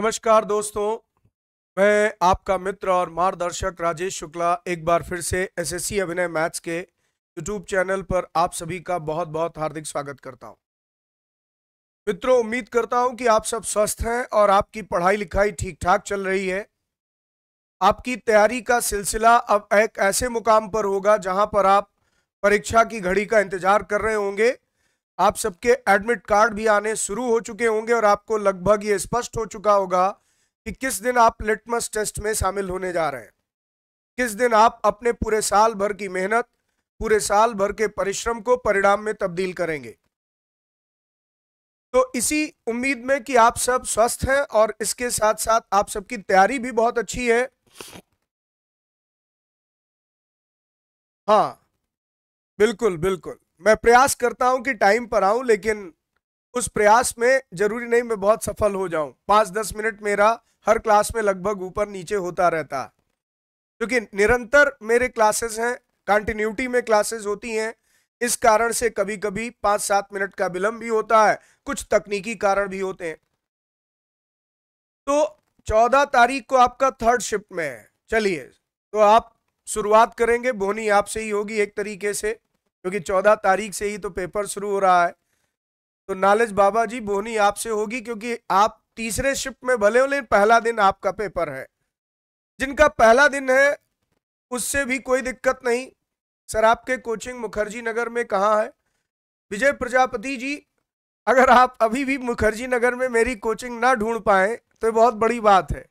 नमस्कार दोस्तों मैं आपका मित्र और मार्गदर्शक राजेश शुक्ला एक बार फिर से एसएससी अभिनय मैथ्स के यूट्यूब चैनल पर आप सभी का बहुत बहुत हार्दिक स्वागत करता हूं मित्रों उम्मीद करता हूं कि आप सब स्वस्थ हैं और आपकी पढ़ाई लिखाई ठीक ठाक चल रही है आपकी तैयारी का सिलसिला अब एक ऐसे मुकाम पर होगा जहां पर आप परीक्षा की घड़ी का इंतजार कर रहे होंगे आप सबके एडमिट कार्ड भी आने शुरू हो चुके होंगे और आपको लगभग ये स्पष्ट हो चुका होगा कि किस दिन आप लिटमस टेस्ट में शामिल होने जा रहे हैं किस दिन आप अपने पूरे साल भर की मेहनत पूरे साल भर के परिश्रम को परिणाम में तब्दील करेंगे तो इसी उम्मीद में कि आप सब स्वस्थ हैं और इसके साथ साथ आप सबकी तैयारी भी बहुत अच्छी है हाँ बिल्कुल बिल्कुल मैं प्रयास करता हूं कि टाइम पर आऊं लेकिन उस प्रयास में जरूरी नहीं मैं बहुत सफल हो जाऊं पांच दस मिनट मेरा हर क्लास में लगभग ऊपर नीचे होता रहता है क्योंकि निरंतर मेरे क्लासेस हैं कंटिन्यूटी में क्लासेस होती हैं इस कारण से कभी कभी पांच सात मिनट का विलंब भी होता है कुछ तकनीकी कारण भी होते हैं तो चौदह तारीख को आपका थर्ड शिफ्ट में है चलिए तो आप शुरुआत करेंगे बोनी आपसे ही होगी एक तरीके से क्योंकि चौदह तारीख से ही तो पेपर शुरू हो रहा है तो नॉलेज बाबा जी बोहनी आपसे होगी क्योंकि आप तीसरे शिफ्ट में भले हो पहला दिन आपका पेपर है जिनका पहला दिन है उससे भी कोई दिक्कत नहीं सर आपके कोचिंग मुखर्जी नगर में कहाँ है विजय प्रजापति जी अगर आप अभी भी मुखर्जी नगर में मेरी कोचिंग ना ढूंढ पाए तो बहुत बड़ी बात है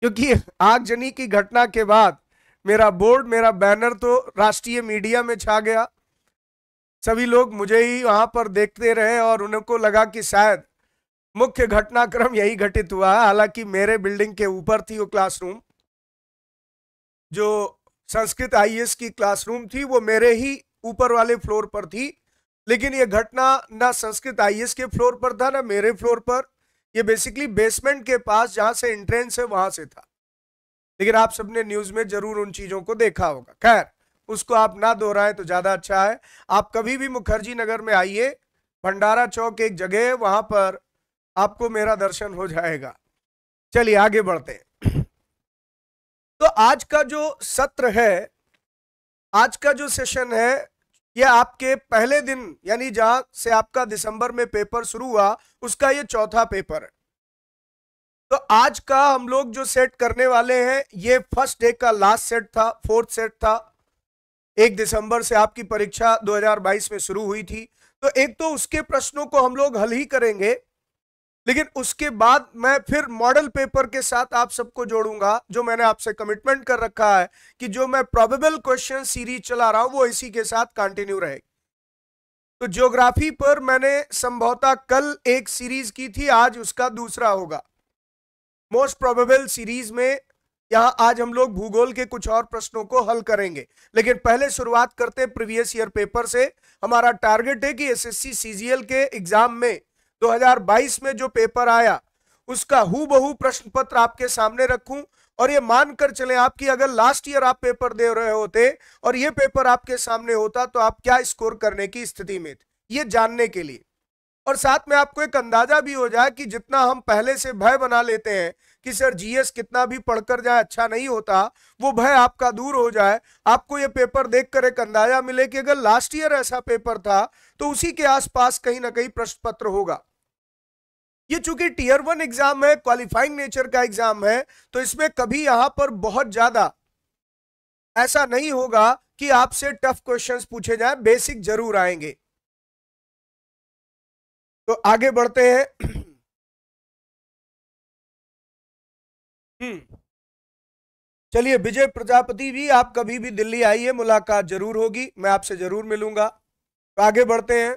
क्योंकि आगजनी की घटना के बाद मेरा बोर्ड मेरा बैनर तो राष्ट्रीय मीडिया में छा गया सभी लोग मुझे ही वहां पर देखते रहे और उनको लगा कि शायद मुख्य घटनाक्रम यही घटित हुआ है हालांकि मेरे बिल्डिंग के ऊपर थी वो क्लासरूम जो संस्कृत आईएएस e की क्लासरूम थी वो मेरे ही ऊपर वाले फ्लोर पर थी लेकिन ये घटना ना संस्कृत आईएएस e के फ्लोर पर था ना मेरे फ्लोर पर ये बेसिकली बेसमेंट के पास जहाँ से एंट्रेंस है वहां से था लेकिन आप सबने न्यूज़ में ज़रूर उन चीज़ों को देखा होगा खैर उसको आप ना दोहराएं तो ज़्यादा अच्छा है आप कभी भी मुखर्जी नगर में आइए भंडारा चौक एक जगह है वहां पर आपको मेरा दर्शन हो जाएगा चलिए आगे बढ़ते हैं तो आज का जो सत्र है आज का जो सेशन है यह आपके पहले दिन यानी जहां से आपका दिसंबर में पेपर शुरू हुआ उसका ये चौथा पेपर है तो आज का हम लोग जो सेट करने वाले हैं ये फर्स्ट डे का लास्ट सेट था फोर्थ सेट था एक दिसंबर से आपकी परीक्षा 2022 में शुरू हुई थी तो एक तो उसके प्रश्नों को हम लोग हल ही करेंगे लेकिन उसके बाद मैं फिर मॉडल पेपर के साथ आप सबको जोड़ूंगा जो मैंने आपसे कमिटमेंट कर रखा है कि जो मैं प्रोबेबल क्वेश्चन सीरीज चला रहा हूं वो इसी के साथ कंटिन्यू रहेगी तो ज्योग्राफी पर मैंने संभवतः कल एक सीरीज की थी आज उसका दूसरा होगा मोस्ट प्रोबेबल सीरीज में यहाँ आज हम लोग भूगोल के कुछ और प्रश्नों को हल करेंगे लेकिन पहले शुरुआत करते हैं प्रीवियस ईयर पेपर से हमारा टारगेट है कि एसएससी सीजीएल के एग्जाम में 2022 में जो पेपर आया उसका हु बहु प्रश्न पत्र आपके सामने रखूं और ये मानकर चले आपकी अगर लास्ट ईयर आप पेपर दे रहे होते और ये पेपर आपके सामने होता तो आप क्या स्कोर करने की स्थिति में थे ये जानने के लिए और साथ में आपको एक अंदाजा भी हो जाए कि जितना हम पहले से भय बना लेते हैं कि सर जीएस कितना भी पढ़कर जाए अच्छा नहीं होता वो भय आपका दूर हो जाए आपको ये पेपर देख कर एक अंदाजा मिले कि अगर लास्ट ईयर ऐसा पेपर था तो उसी के आसपास कहीं ना कहीं प्रश्न पत्र होगा ये चूंकि टीयर वन एग्जाम है क्वालिफाइंग नेचर का एग्जाम है तो इसमें कभी यहां पर बहुत ज्यादा ऐसा नहीं होगा कि आपसे टफ क्वेश्चंस पूछे जाए बेसिक जरूर आएंगे तो आगे बढ़ते हैं हम्म। चलिए विजय प्रजापति भी आप कभी भी दिल्ली आइए मुलाकात जरूर होगी मैं आपसे जरूर मिलूंगा तो आगे बढ़ते हैं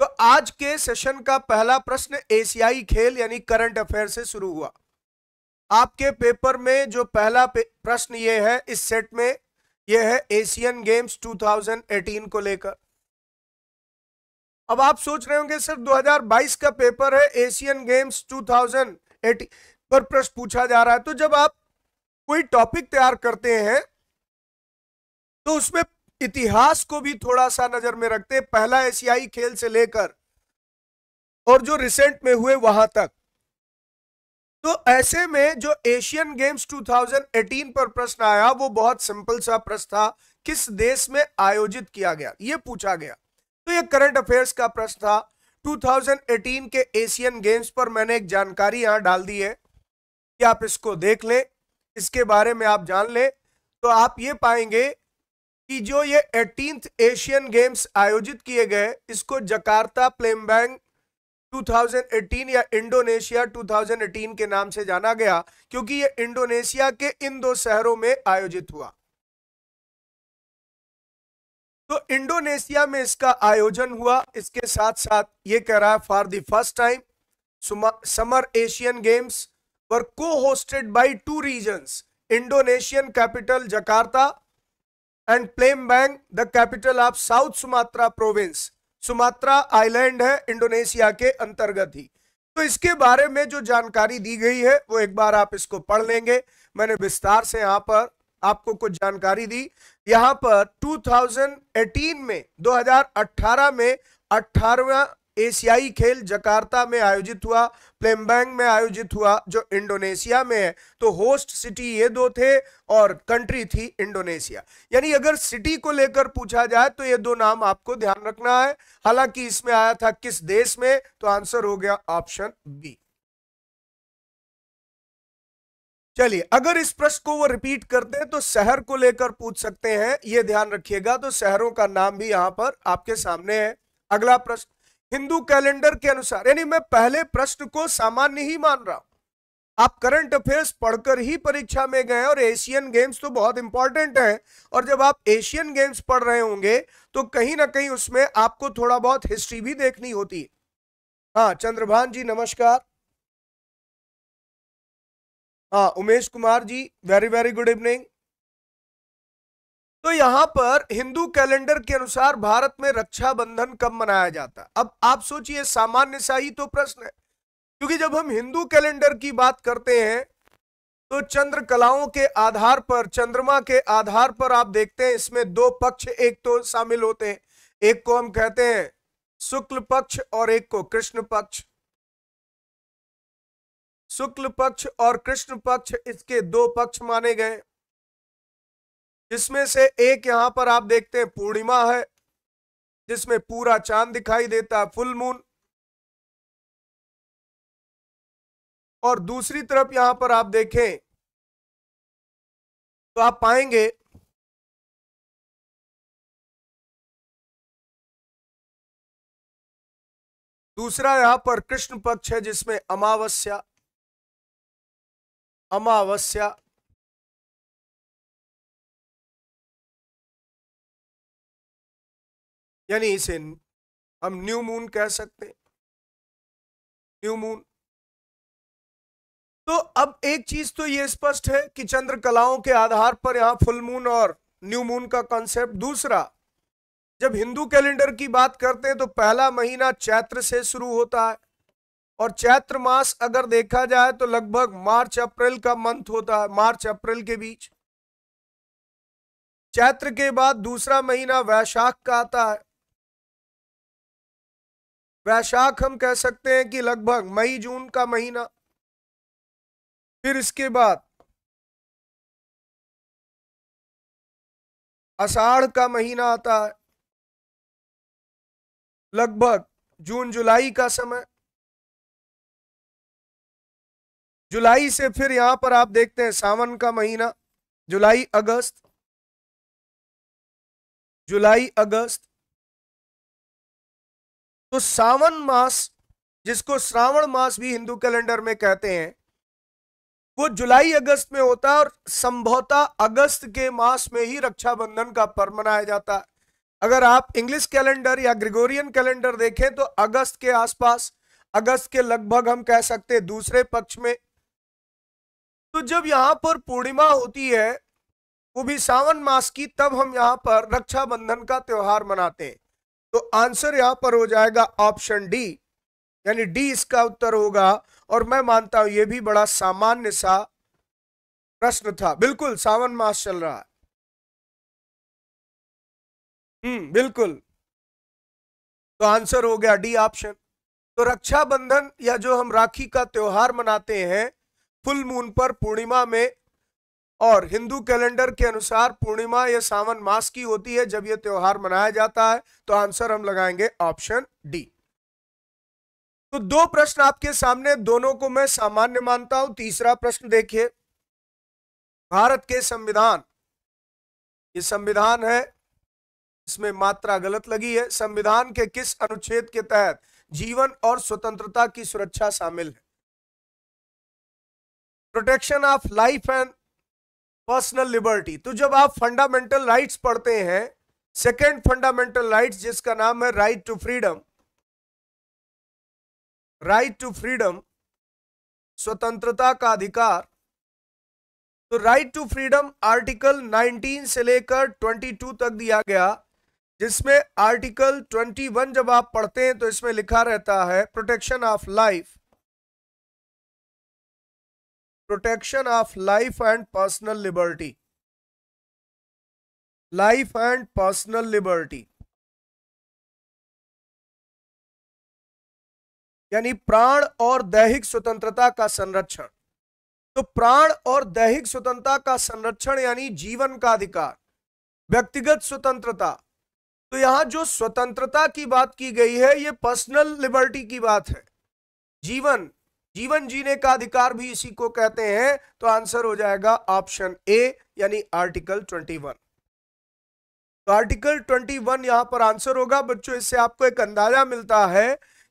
तो आज के सेशन का पहला प्रश्न एशियाई खेल यानी करंट अफेयर से शुरू हुआ आपके पेपर में जो पहला प्रश्न ये है इस सेट में ये है एशियन गेम्स 2018 को लेकर अब आप सोच रहे होंगे सिर्फ 2022 का पेपर है एशियन गेम्स टू पर प्रश्न पूछा जा रहा है तो जब आप कोई टॉपिक तैयार करते हैं तो उसमें इतिहास को भी थोड़ा सा नजर में रखते हैं पहला एशियाई खेल से लेकर और जो रिसेंट में हुए वहां तक तो ऐसे में जो एशियन गेम्स 2018 पर प्रश्न आया वो बहुत सिंपल सा प्रश्न था किस देश में आयोजित किया गया ये पूछा गया तो ये करंट अफेयर्स का प्रश्न था 2018 के एशियन गेम्स पर मैंने एक जानकारी यहां डाल दी है कि आप इसको देख लें इसके बारे में आप जान लें तो आप ये पाएंगे कि जो ये एटीन एशियन गेम्स आयोजित किए गए इसको जकार्ता प्लेमबैंग 2018 या इंडोनेशिया 2018 के नाम से जाना गया क्योंकि ये इंडोनेशिया के इन दो शहरों में आयोजित हुआ तो इंडोनेशिया में इसका आयोजन हुआ इसके साथ साथ ये कह रहा है for the first time summer Asian Games were co hosted by two region Indonesian capital Jakarta and Palembang the capital of South Sumatra province Sumatra island है इंडोनेशिया के अंतर्गत ही तो इसके बारे में जो जानकारी दी गई है वो एक बार आप इसको पढ़ लेंगे मैंने विस्तार से यहां पर आपको कुछ जानकारी दी यहां पर 2018 में 2018 में एशियाई खेल जकार्ता में आयोजित हुआ प्लेमबैंग में आयोजित हुआ जो इंडोनेशिया में है तो होस्ट सिटी ये दो थे और कंट्री थी इंडोनेशिया यानी अगर सिटी को लेकर पूछा जाए तो ये दो नाम आपको ध्यान रखना है हालांकि इसमें आया था किस देश में तो आंसर हो गया ऑप्शन बी चलिए अगर इस प्रश्न को वो रिपीट करते हैं तो शहर को लेकर पूछ सकते हैं ये ध्यान रखिएगा तो शहरों का नाम भी यहां पर आपके सामने है अगला प्रश्न हिंदू कैलेंडर के अनुसार यानी मैं पहले प्रश्न को सामान्य ही मान रहा हूं आप करंट अफेयर्स पढ़कर ही परीक्षा में गए और एशियन गेम्स तो बहुत इंपॉर्टेंट है और जब आप एशियन गेम्स पढ़ रहे होंगे तो कहीं ना कहीं उसमें आपको थोड़ा बहुत हिस्ट्री भी देखनी होती है हाँ चंद्रभान जी नमस्कार हाँ Umesh Kumar ji very very good evening तो यहां पर हिंदू कैलेंडर के अनुसार भारत में रक्षाबंधन कब मनाया जाता अब आप सोचिए सामान्य सा ही तो प्रश्न है क्योंकि जब हम हिंदू कैलेंडर की बात करते हैं तो चंद्र कलाओं के आधार पर चंद्रमा के आधार पर आप देखते हैं इसमें दो पक्ष एक तो शामिल होते हैं एक को हम कहते हैं शुक्ल पक्ष और एक को कृष्ण पक्ष शुक्ल पक्ष और कृष्ण पक्ष इसके दो पक्ष माने गए जिसमें से एक यहां पर आप देखते हैं पूर्णिमा है जिसमें पूरा चांद दिखाई देता है फुल मून और दूसरी तरफ यहां पर आप देखें तो आप पाएंगे दूसरा यहां पर कृष्ण पक्ष है जिसमें अमावस्या अमावस्या यानी इसे हम न्यू मून कह सकते हैं न्यू मून तो अब एक चीज तो यह स्पष्ट है कि चंद्र कलाओं के आधार पर यहां फुल मून और न्यू मून का कॉन्सेप्ट दूसरा जब हिंदू कैलेंडर की बात करते हैं तो पहला महीना चैत्र से शुरू होता है और चैत्र मास अगर देखा जाए तो लगभग मार्च अप्रैल का मंथ होता है मार्च अप्रैल के बीच चैत्र के बाद दूसरा महीना वैशाख का आता है वैशाख हम कह सकते हैं कि लगभग मई जून का महीना फिर इसके बाद अषाढ़ का महीना आता है लगभग जून जुलाई का समय जुलाई से फिर यहां पर आप देखते हैं सावन का महीना जुलाई अगस्त जुलाई अगस्त तो सावन मास जिसको श्रावण मास भी हिंदू कैलेंडर में कहते हैं वो जुलाई अगस्त में होता है और संभवतः अगस्त के मास में ही रक्षाबंधन का पर्व मनाया जाता है अगर आप इंग्लिश कैलेंडर या ग्रिगोरियन कैलेंडर देखें तो अगस्त के आसपास अगस्त के लगभग हम कह सकते हैं दूसरे पक्ष में तो जब यहां पर पूर्णिमा होती है वो भी सावन मास की तब हम यहाँ पर रक्षाबंधन का त्योहार मनाते हैं तो आंसर यहां पर हो जाएगा ऑप्शन डी यानी डी इसका उत्तर होगा और मैं मानता हूं यह भी बड़ा सामान्य सा प्रश्न था बिल्कुल सावन मास चल रहा है हम्म बिल्कुल तो आंसर हो गया डी ऑप्शन तो रक्षाबंधन या जो हम राखी का त्योहार मनाते हैं फुल मून पर पूर्णिमा में और हिंदू कैलेंडर के अनुसार पूर्णिमा यह सावन मास की होती है जब यह त्योहार मनाया जाता है तो आंसर हम लगाएंगे ऑप्शन डी तो दो प्रश्न आपके सामने दोनों को मैं सामान्य मानता हूं तीसरा प्रश्न देखिए भारत के संविधान ये संविधान है इसमें मात्रा गलत लगी है संविधान के किस अनुच्छेद के तहत जीवन और स्वतंत्रता की सुरक्षा शामिल है protection of life and personal liberty तो जब आप फंडामेंटल राइट्स पढ़ते हैं सेकेंड फंडामेंटल राइट्स जिसका नाम है right to freedom right to freedom स्वतंत्रता का अधिकार तो राइट टू फ्रीडम आर्टिकल 19 से लेकर 22 तक दिया गया जिसमें आर्टिकल 21 जब आप पढ़ते हैं तो इसमें लिखा रहता है protection of life protection of life and personal liberty life and personal liberty यानी प्राण और दैहिक स्वतंत्रता का संरक्षण तो प्राण और दैहिक स्वतंत्रता का संरक्षण यानी जीवन का अधिकार व्यक्तिगत स्वतंत्रता तो यहां जो स्वतंत्रता की बात की गई है ये पर्सनल लिबर्टी की बात है जीवन जीवन जीने का अधिकार भी इसी को कहते हैं तो आंसर हो जाएगा ऑप्शन ए यानी आर्टिकल 21 तो आर्टिकल 21 यहां पर आंसर होगा बच्चों इससे आपको एक अंदाजा मिलता है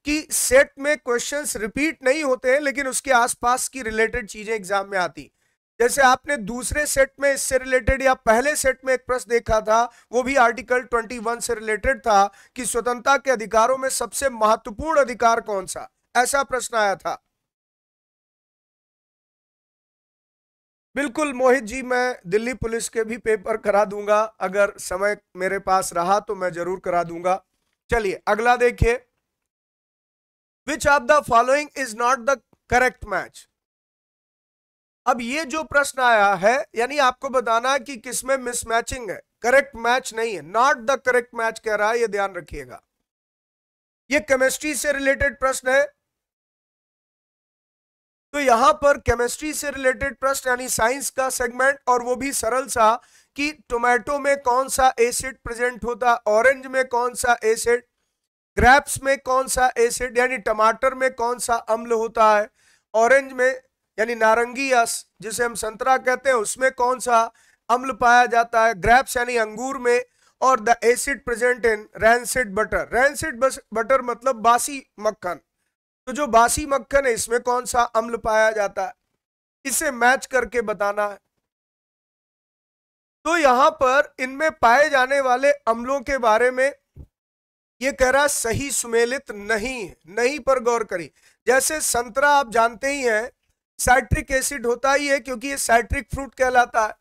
कि सेट में क्वेश्चंस रिपीट नहीं होते हैं लेकिन उसके आसपास की रिलेटेड चीजें एग्जाम में आती जैसे आपने दूसरे सेट में इससे रिलेटेड या पहले सेट में एक प्रश्न देखा था वो भी आर्टिकल 21 से रिलेटेड था कि स्वतंत्रता के अधिकारों में सबसे महत्वपूर्ण अधिकार कौन सा ऐसा प्रश्न आया था बिल्कुल मोहित जी मैं दिल्ली पुलिस के भी पेपर करा दूंगा अगर समय मेरे पास रहा तो मैं जरूर करा दूंगा चलिए अगला देखिए which of the following is not the correct match अब ये जो प्रश्न आया है यानी आपको बताना है कि किसमें मिसमैचिंग है करेक्ट मैच नहीं है नॉट द करेक्ट मैच कह रहा है ये ध्यान रखिएगा ये केमिस्ट्री से रिलेटेड प्रश्न है तो यहाँ पर केमिस्ट्री से रिलेटेड प्रश्न यानी साइंस का सेगमेंट और वो भी सरल सा कि टोमेटो में कौन सा एसिड प्रेजेंट होता ऑरेंज में कौन सा एसिड ग्रेप्स में कौन सा एसिड यानी टमाटर में कौन सा अम्ल होता है ऑरेंज में यानी नारंगी अस जिसे हम संतरा कहते हैं उसमें कौन सा अम्ल पाया जाता है ग्रेप्स यानी अंगूर में और the acid present in rancid butter rancid butter मतलब बासी मक्खन तो जो बासी मक्खन है इसमें कौन सा अम्ल पाया जाता है इसे मैच करके बताना है तो यहां पर इनमें पाए जाने वाले अम्लों के बारे में ये कह रहा सही सुमेलित नहीं है नहीं पर गौर करें जैसे संतरा आप जानते ही हैं साइट्रिक एसिड होता ही है क्योंकि ये साइट्रिक फ्रूट कहलाता है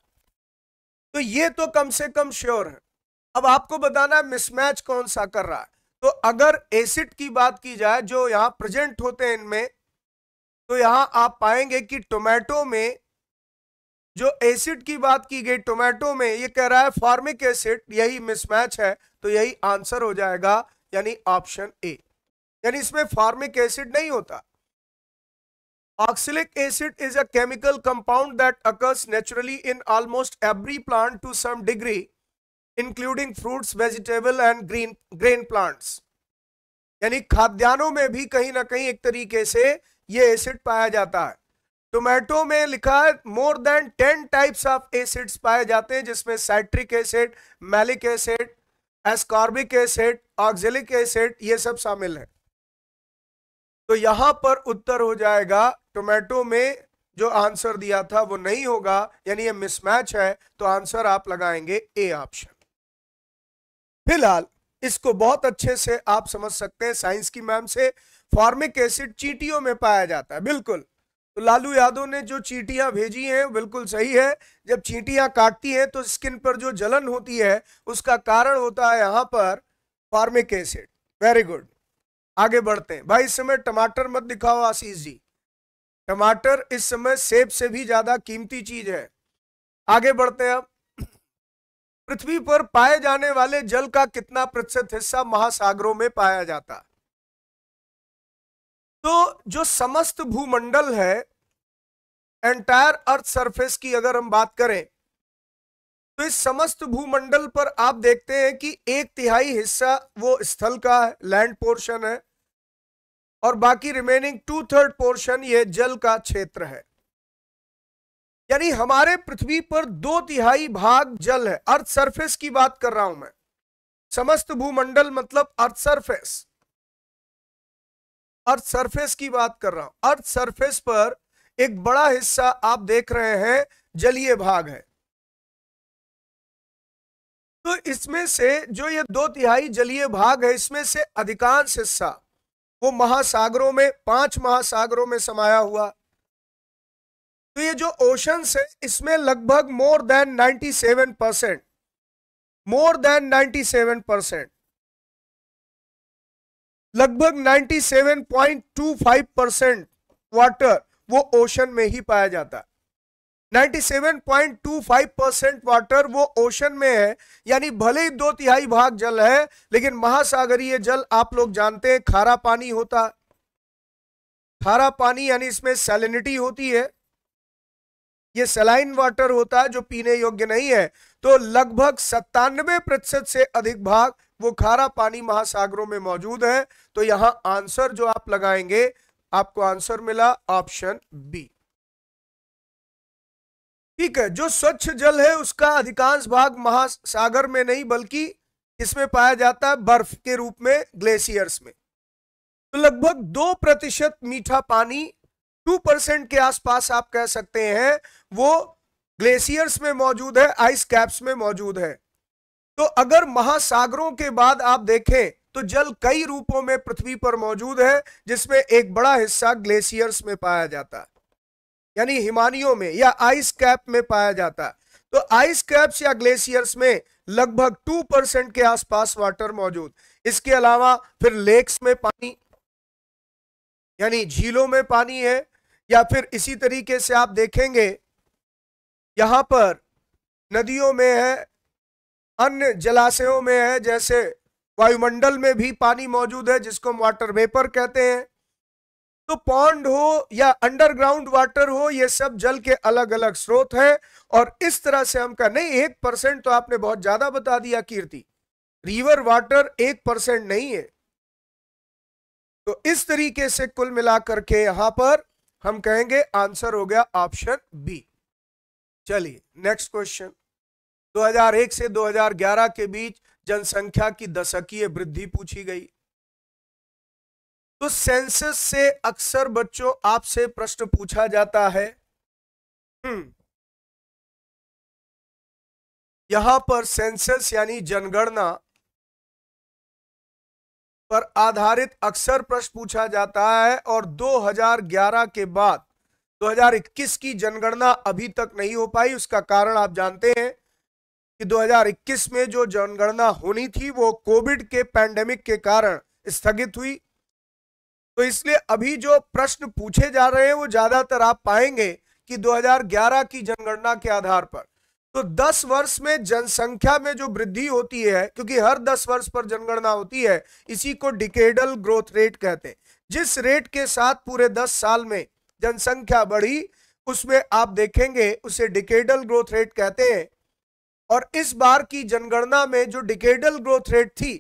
तो ये तो कम से कम श्योर है अब आपको बताना है मिसमैच कौन सा कर रहा है तो अगर एसिड की बात की जाए जो यहाँ प्रेजेंट होते हैं इनमें तो यहाँ आप पाएंगे कि टोमेटो में जो एसिड की बात की गई टोमेटो में ये कह रहा है फार्मिक एसिड यही मिसमैच है तो यही आंसर हो जाएगा यानी ऑप्शन ए यानी इसमें फार्मिक एसिड नहीं होता oxalic acid is a chemical compound that occurs naturally in almost every plant to some degree including fruits vegetable and green grain plants यानी खाद्यान्नों में भी कहीं ना कहीं एक तरीके से ये एसिड पाया जाता है टोमेटो में लिखा है more than ten types of acids पाए जाते हैं जिसमें citric acid malic acid ascorbic acid oxalic acid ये सब शामिल है तो यहां पर उत्तर हो जाएगा टोमेटो में जो आंसर दिया था वो नहीं होगा यानी ये मिसमैच है तो आंसर आप लगाएंगे ए ऑप्शन फिलहाल इसको बहुत अच्छे से आप समझ सकते हैं साइंस की मैम से फॉर्मिक एसिड चीटियों में पाया जाता है बिल्कुल तो लालू यादव ने जो चीटियां भेजी हैं बिल्कुल सही है जब चीटियां काटती हैं तो स्किन पर जो जलन होती है उसका कारण होता है यहाँ पर फॉर्मिक एसिड वेरी गुड आगे बढ़ते हैं भाई इस समय टमाटर मत दिखाओ आशीष जी टमाटर इस समय सेब से भी ज़्यादा कीमती चीज़ है आगे बढ़ते हैं अब पृथ्वी पर पाए जाने वाले जल का कितना प्रतिशत हिस्सा महासागरों में पाया जाता तो जो समस्त भूमंडल है एंटायर अर्थ सरफेस की अगर हम बात करें तो इस समस्त भूमंडल पर आप देखते हैं कि एक तिहाई हिस्सा वो स्थल का है लैंड पोर्शन है और बाकी रिमेनिंग टू थर्ड पोर्शन ये जल का क्षेत्र है यानी हमारे पृथ्वी पर दो तिहाई भाग जल है अर्थ सरफेस की बात कर रहा हूं मैं समस्त भूमंडल मतलब अर्थ सरफेस अर्थ सरफेस की बात कर रहा हूं अर्थ सरफेस पर एक बड़ा हिस्सा आप देख रहे हैं जलीय भाग है तो इसमें से जो ये दो तिहाई जलीय भाग है इसमें से अधिकांश हिस्सा वो महासागरों में पांच महासागरों में समाया हुआ तो ये जो ओशंस है इसमें लगभग more than 97 percent more than 97 percent लगभग 97.25 परसेंट वाटर वो ओशन में ही पाया जाता है 97.25 परसेंट वाटर वो ओशन में है यानी भले ही दो तिहाई भाग जल है लेकिन महासागरीय जल आप लोग जानते हैं खारा पानी होता है खारा पानी यानी इसमें सैलिनिटी होती है ये सलाइन वाटर होता है जो पीने योग्य नहीं है तो लगभग सत्तानवे प्रतिशत से अधिक भाग वो खारा पानी महासागरों में मौजूद है तो यहां आंसर जो आप लगाएंगे आपको आंसर मिला ऑप्शन बी ठीक है जो स्वच्छ जल है उसका अधिकांश भाग महासागर में नहीं बल्कि इसमें पाया जाता है बर्फ के रूप में ग्लेशियर्स में तो लगभग दो प्रतिशत मीठा पानी टू परसेंट के आसपास आप कह सकते हैं वो ग्लेशियर्स में मौजूद है आइस कैप्स में मौजूद है तो अगर महासागरों के बाद आप देखें तो जल कई रूपों में पृथ्वी पर मौजूद है जिसमें एक बड़ा हिस्सा ग्लेशियर्स में पाया जाता है यानी हिमानियों में या आइस कैप में पाया जाता है तो आइस कैप्स या ग्लेशियर्स में लगभग टू परसेंट के आसपास वाटर मौजूद इसके अलावा फिर लेक्स में पानी यानी झीलों में पानी है या फिर इसी तरीके से आप देखेंगे यहाँ पर नदियों में है अन्य जलाशयों में है जैसे वायुमंडल में भी पानी मौजूद है जिसको हम वाटर वेपर कहते हैं तो पॉन्ड हो या अंडरग्राउंड वाटर हो ये सब जल के अलग अलग स्रोत है और इस तरह से हम कह नहीं एक परसेंट तो आपने बहुत ज्यादा बता दिया कीर्ति रिवर वाटर एक परसेंट नहीं है तो इस तरीके से कुल मिलाकर के यहां पर हम कहेंगे आंसर हो गया ऑप्शन बी चलिए नेक्स्ट क्वेश्चन 2001 से 2011 के बीच जनसंख्या की दशकीय वृद्धि पूछी गई तो सेंसस से अक्सर बच्चों आपसे प्रश्न पूछा जाता है हम्म, यहां पर सेंसस यानी जनगणना पर आधारित अक्सर प्रश्न पूछा जाता है और 2011 के बाद 2021 की जनगणना अभी तक नहीं हो पाई उसका कारण आप जानते हैं कि 2021 में जो जनगणना होनी थी वो कोविड के पैंडेमिक के कारण स्थगित हुई तो इसलिए अभी जो प्रश्न पूछे जा रहे हैं वो ज्यादातर आप पाएंगे कि 2011 की जनगणना के आधार पर तो 10 वर्ष में जनसंख्या में जो वृद्धि होती है क्योंकि हर 10 वर्ष पर जनगणना होती है इसी को डिकेडल ग्रोथ रेट कहते हैं जिस रेट के साथ पूरे 10 साल में जनसंख्या बढ़ी उसमें आप देखेंगे उसे डिकेडल ग्रोथ रेट कहते हैं और इस बार की जनगणना में जो डिकेडल ग्रोथ रेट थी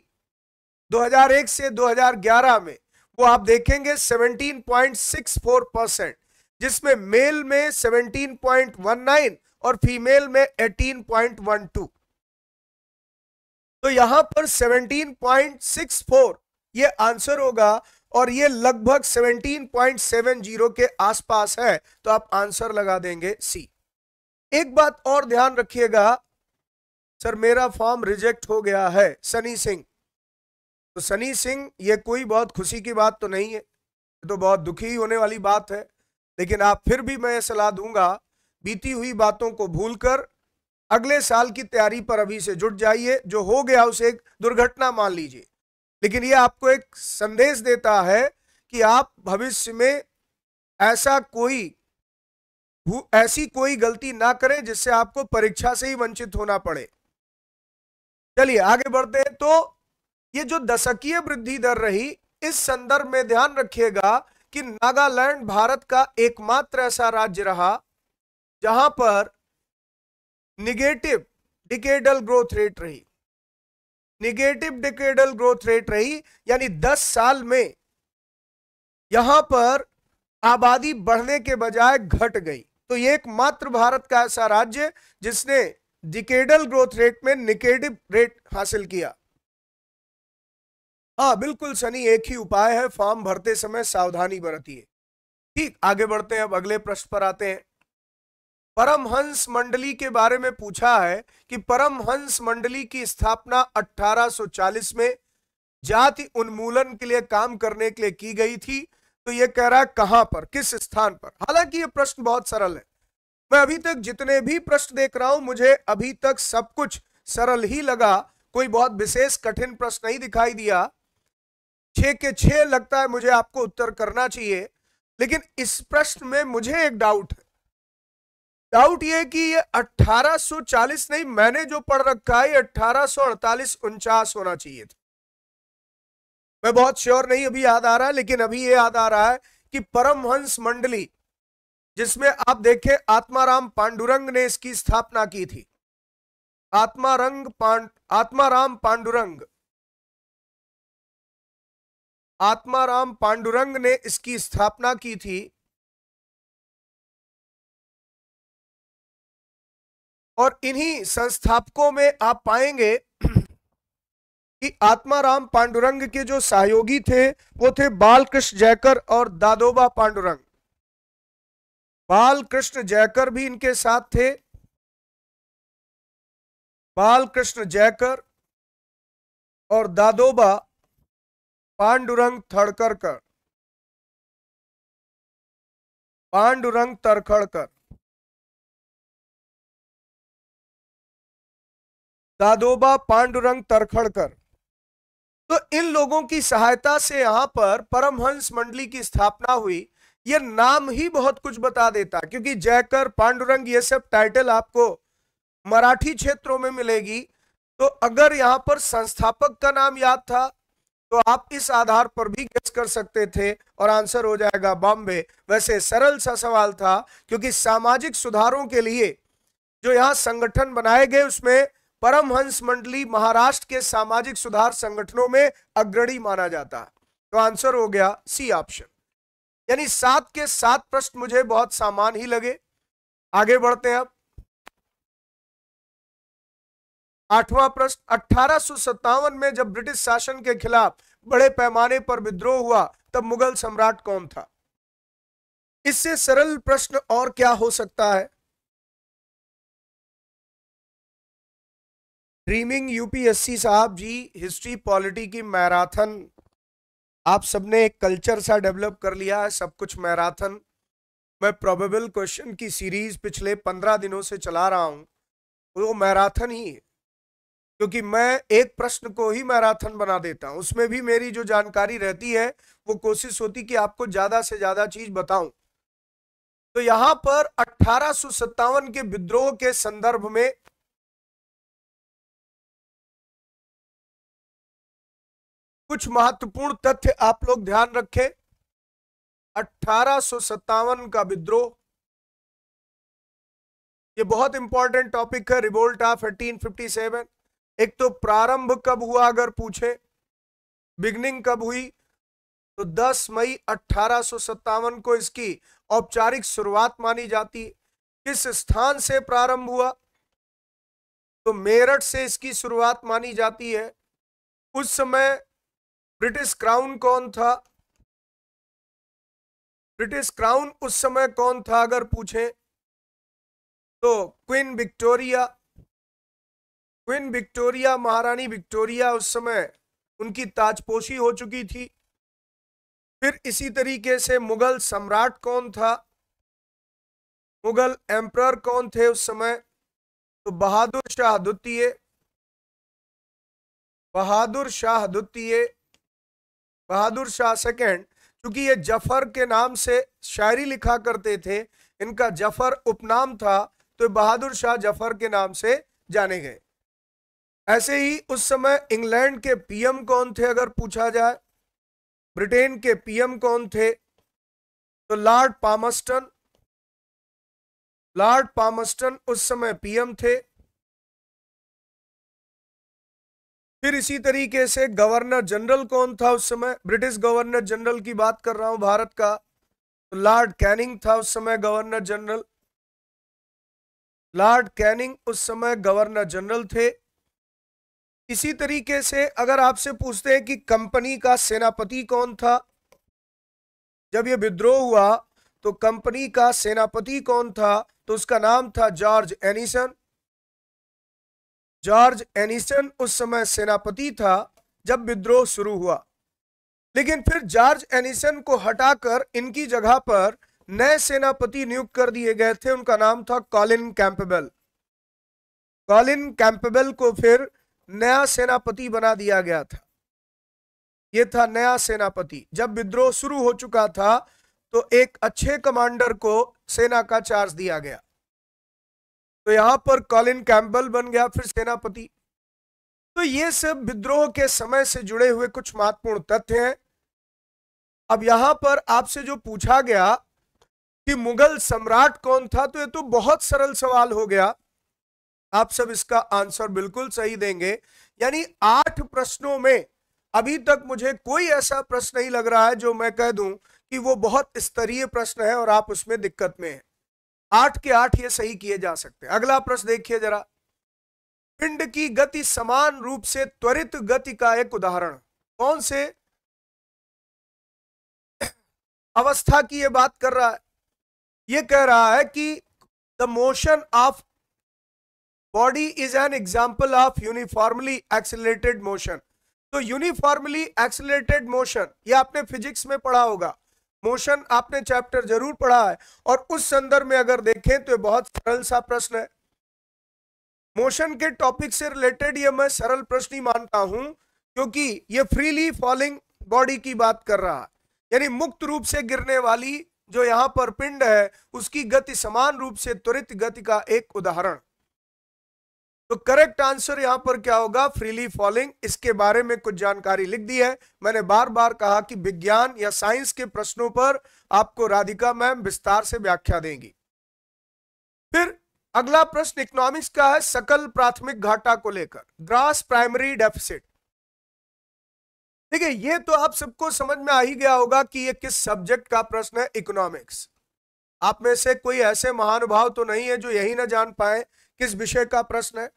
2001 से 2011 में वो आप देखेंगे 17.64 परसेंट जिसमें मेल में 17.19 और फीमेल में 18.12 तो यहां पर 17.64 ये आंसर होगा और ये लगभग 17.70 के आसपास है तो आप आंसर लगा देंगे सी एक बात और ध्यान रखिएगा सर मेरा फॉर्म रिजेक्ट हो गया है सनी सिंह तो सनी सिंह ये कोई बहुत खुशी की बात तो नहीं है तो बहुत दुखी होने वाली बात है लेकिन आप फिर भी मैं सलाह दूंगा बीती हुई बातों को भूलकर अगले साल की तैयारी पर अभी से जुट जाइए जो हो गया उसे एक दुर्घटना मान लीजिए लेकिन ये आपको एक संदेश देता है कि आप भविष्य में ऐसा कोई ऐसी कोई गलती ना करें जिससे आपको परीक्षा से ही वंचित होना पड़े चलिए आगे बढ़ते हैं तो ये जो दशकीय वृद्धि दर रही इस संदर्भ में ध्यान रखिएगा कि नागालैंड भारत का एकमात्र ऐसा राज्य रहा जहां पर निगेटिव डिकेडल ग्रोथ रेट रही निगेटिव डिकेडल ग्रोथ रेट रही यानी 10 साल में यहां पर आबादी बढ़ने के बजाय घट गई तो ये एकमात्र भारत का ऐसा राज्य जिसने डिकेडल ग्रोथ रेट में निगेटिव रेट हासिल किया हाँ बिल्कुल सनी एक ही उपाय है फॉर्म भरते समय सावधानी बरतिए ठीक आगे बढ़ते हैं अब अगले प्रश्न पर आते हैं परमहंस मंडली के बारे में पूछा है कि परमहंस मंडली की स्थापना 1840 में जाति उन्मूलन के लिए काम करने के लिए की गई थी तो यह कह रहा है कहां पर किस स्थान पर हालांकि ये प्रश्न बहुत सरल है मैं अभी तक जितने भी प्रश्न देख रहा हूं मुझे अभी तक सब कुछ सरल ही लगा कोई बहुत विशेष कठिन प्रश्न नहीं दिखाई दिया छे के छे लगता है मुझे आपको उत्तर करना चाहिए लेकिन इस प्रश्न में मुझे एक डाउट है डाउट ये कि ये 1840 नहीं मैंने जो पढ़ रखा है ये अट्ठारह सौ होना चाहिए था मैं बहुत श्योर नहीं अभी याद आ रहा है लेकिन अभी ये याद आ रहा है कि परमहंस मंडली जिसमें आप देखें आत्माराम पांडुरंग ने इसकी स्थापना की थी आत्मारंग पांड आत्माराम पांडुरंग आत्माराम पांडुरंग ने इसकी स्थापना की थी और इन्हीं संस्थापकों में आप पाएंगे कि आत्माराम पांडुरंग के जो सहयोगी थे वो थे बालकृष्ण जयकर और दादोबा पांडुरंग बालकृष्ण जयकर भी इनके साथ थे बालकृष्ण जयकर और दादोबा पांडुरंग थड़करकर पांडुरंग तरखड़कर दादोबा पांडुरंग तरखड़कर तो इन लोगों की सहायता से यहां पर परमहंस मंडली की स्थापना हुई यह नाम ही बहुत कुछ बता देता क्योंकि जयकर पांडुरंग ये सब टाइटल आपको मराठी क्षेत्रों में मिलेगी तो अगर यहां पर संस्थापक का नाम याद था तो आप इस आधार पर भी गेस कर सकते थे और आंसर हो जाएगा बॉम्बे वैसे सरल सा सवाल था क्योंकि सामाजिक सुधारों के लिए जो यहां संगठन बनाए गए उसमें परमहंस मंडली महाराष्ट्र के सामाजिक सुधार संगठनों में अग्रणी माना जाता है तो आंसर हो गया सी ऑप्शन यानी सात के सात प्रश्न मुझे बहुत सामान ही लगे आगे बढ़ते हैं अब आठवां प्रश्न अठारह में जब ब्रिटिश शासन के खिलाफ बड़े पैमाने पर विद्रोह हुआ तब मुगल सम्राट कौन था इससे सरल प्रश्न और क्या हो सकता है ड्रीमिंग यूपीएससी साहब जी हिस्ट्री पॉलिटी की मैराथन आप सबने एक कल्चर सा डेवलप कर लिया है सब कुछ मैराथन मैं प्रोबेबल क्वेश्चन की सीरीज पिछले पंद्रह दिनों से चला रहा हूँ वो मैराथन ही है क्योंकि मैं एक प्रश्न को ही मैराथन बना देता हूँ उसमें भी मेरी जो जानकारी रहती है वो कोशिश होती कि आपको ज़्यादा से ज़्यादा चीज़ बताऊं तो यहाँ पर अट्ठारह के विद्रोह के संदर्भ में कुछ महत्वपूर्ण तथ्य आप लोग ध्यान रखें अठारह का विद्रोह ये बहुत इंपॉर्टेंट टॉपिक है रिवोल्ट ऑफ 1857 एक तो प्रारंभ कब हुआ अगर पूछे बिगनिंग कब हुई तो 10 मई अठारह को इसकी औपचारिक शुरुआत मानी जाती है किस स्थान से प्रारंभ हुआ तो मेरठ से इसकी शुरुआत मानी जाती है उस समय ब्रिटिश क्राउन कौन था ब्रिटिश क्राउन उस समय कौन था अगर पूछें तो क्वीन विक्टोरिया क्वीन विक्टोरिया महारानी विक्टोरिया उस समय उनकी ताजपोशी हो चुकी थी फिर इसी तरीके से मुगल सम्राट कौन था मुगल एम्प्रर कौन थे उस समय तो बहादुर शाह द्वितीय बहादुर शाह द्वितीय बहादुर शाह सेकेंड क्योंकि ये जफर के नाम से शायरी लिखा करते थे इनका जफर उपनाम था तो बहादुर शाह जफर के नाम से जाने गए ऐसे ही उस समय इंग्लैंड के पीएम कौन थे अगर पूछा जाए ब्रिटेन के पीएम कौन थे तो लॉर्ड पामस्टन लॉर्ड पामस्टन उस समय पीएम थे फिर इसी तरीके से गवर्नर जनरल कौन था उस समय ब्रिटिश गवर्नर जनरल की बात कर रहा हूं भारत का तो लॉर्ड कैनिंग था उस समय गवर्नर जनरल लॉर्ड कैनिंग उस समय गवर्नर जनरल थे इसी तरीके से अगर आपसे पूछते हैं कि कंपनी का सेनापति कौन था जब ये विद्रोह हुआ तो कंपनी का सेनापति कौन था तो उसका नाम था जॉर्ज एनिसन जॉर्ज एनिसन उस समय सेनापति था जब विद्रोह शुरू हुआ लेकिन फिर जॉर्ज एनिसन को हटाकर इनकी जगह पर नए सेनापति नियुक्त कर दिए गए थे उनका नाम था कॉलिन कैंपबेल कॉलिन कैंपबेल को फिर नया सेनापति बना दिया गया था यह था नया सेनापति जब विद्रोह शुरू हो चुका था तो एक अच्छे कमांडर को सेना का चार्ज दिया गया तो यहां पर कॉलिन कैम्बल बन गया फिर सेनापति तो ये सब विद्रोह के समय से जुड़े हुए कुछ महत्वपूर्ण तथ्य हैं अब यहाँ पर आपसे जो पूछा गया कि मुगल सम्राट कौन था तो ये तो बहुत सरल सवाल हो गया आप सब इसका आंसर बिल्कुल सही देंगे यानी आठ प्रश्नों में अभी तक मुझे कोई ऐसा प्रश्न नहीं लग रहा है जो मैं कह दूं कि वो बहुत स्तरीय प्रश्न है और आप उसमें दिक्कत में हैं आठ के आठ ये सही किए जा सकते हैं अगला प्रश्न देखिए जरा पिंड की गति समान रूप से त्वरित गति का एक उदाहरण कौन से अवस्था की ये बात कर रहा है ये कह रहा है कि the motion of body is an example of uniformly accelerated motion तो यूनिफॉर्मली एक्सिलेटेड मोशन ये आपने फिजिक्स में पढ़ा होगा मोशन आपने चैप्टर जरूर पढ़ा है और उस संदर्भ में अगर देखें तो बहुत सरल सा प्रश्न है मोशन के टॉपिक से रिलेटेड ये मैं सरल प्रश्न ही मानता हूं क्योंकि ये फ्रीली फॉलिंग बॉडी की बात कर रहा है यानी मुक्त रूप से गिरने वाली जो यहां पर पिंड है उसकी गति समान रूप से त्वरित गति का एक उदाहरण तो करेक्ट आंसर यहां पर क्या होगा फ्रीली फॉलिंग इसके बारे में कुछ जानकारी लिख दी है मैंने बार बार कहा कि विज्ञान या साइंस के प्रश्नों पर आपको राधिका मैम विस्तार से व्याख्या देंगी फिर अगला प्रश्न इकोनॉमिक्स का है सकल प्राथमिक घाटा को लेकर ग्रास प्राइमरी डेफिसिट देखिए ये तो आप सबको समझ में आ ही गया होगा कि ये किस सब्जेक्ट का प्रश्न है इकोनॉमिक्स आप में से कोई ऐसे महानुभाव तो नहीं है जो यही ना जान पाए किस विषय का प्रश्न है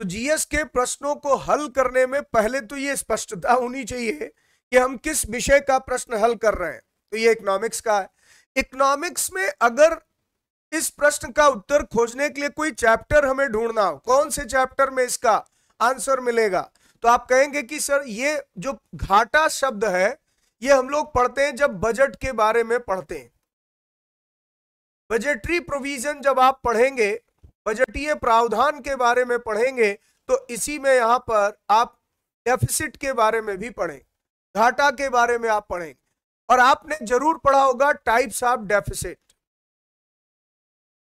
तो जीएस के प्रश्नों को हल करने में पहले तो ये स्पष्टता होनी चाहिए कि हम किस विषय का प्रश्न हल कर रहे हैं तो ये इकोनॉमिक्स का है इकोनॉमिक्स में अगर इस प्रश्न का उत्तर खोजने के लिए कोई चैप्टर हमें ढूंढना हो कौन से चैप्टर में इसका आंसर मिलेगा तो आप कहेंगे कि सर ये जो घाटा शब्द है ये हम लोग पढ़ते हैं जब बजट के बारे में पढ़ते हैं बजटरी प्रोविजन जब आप पढ़ेंगे बजटीय प्रावधान के बारे में पढ़ेंगे तो इसी में यहाँ पर आप डेफिसिट के बारे में भी पढ़ें घाटा के बारे में आप पढ़ेंगे और आपने जरूर पढ़ा होगा types of deficit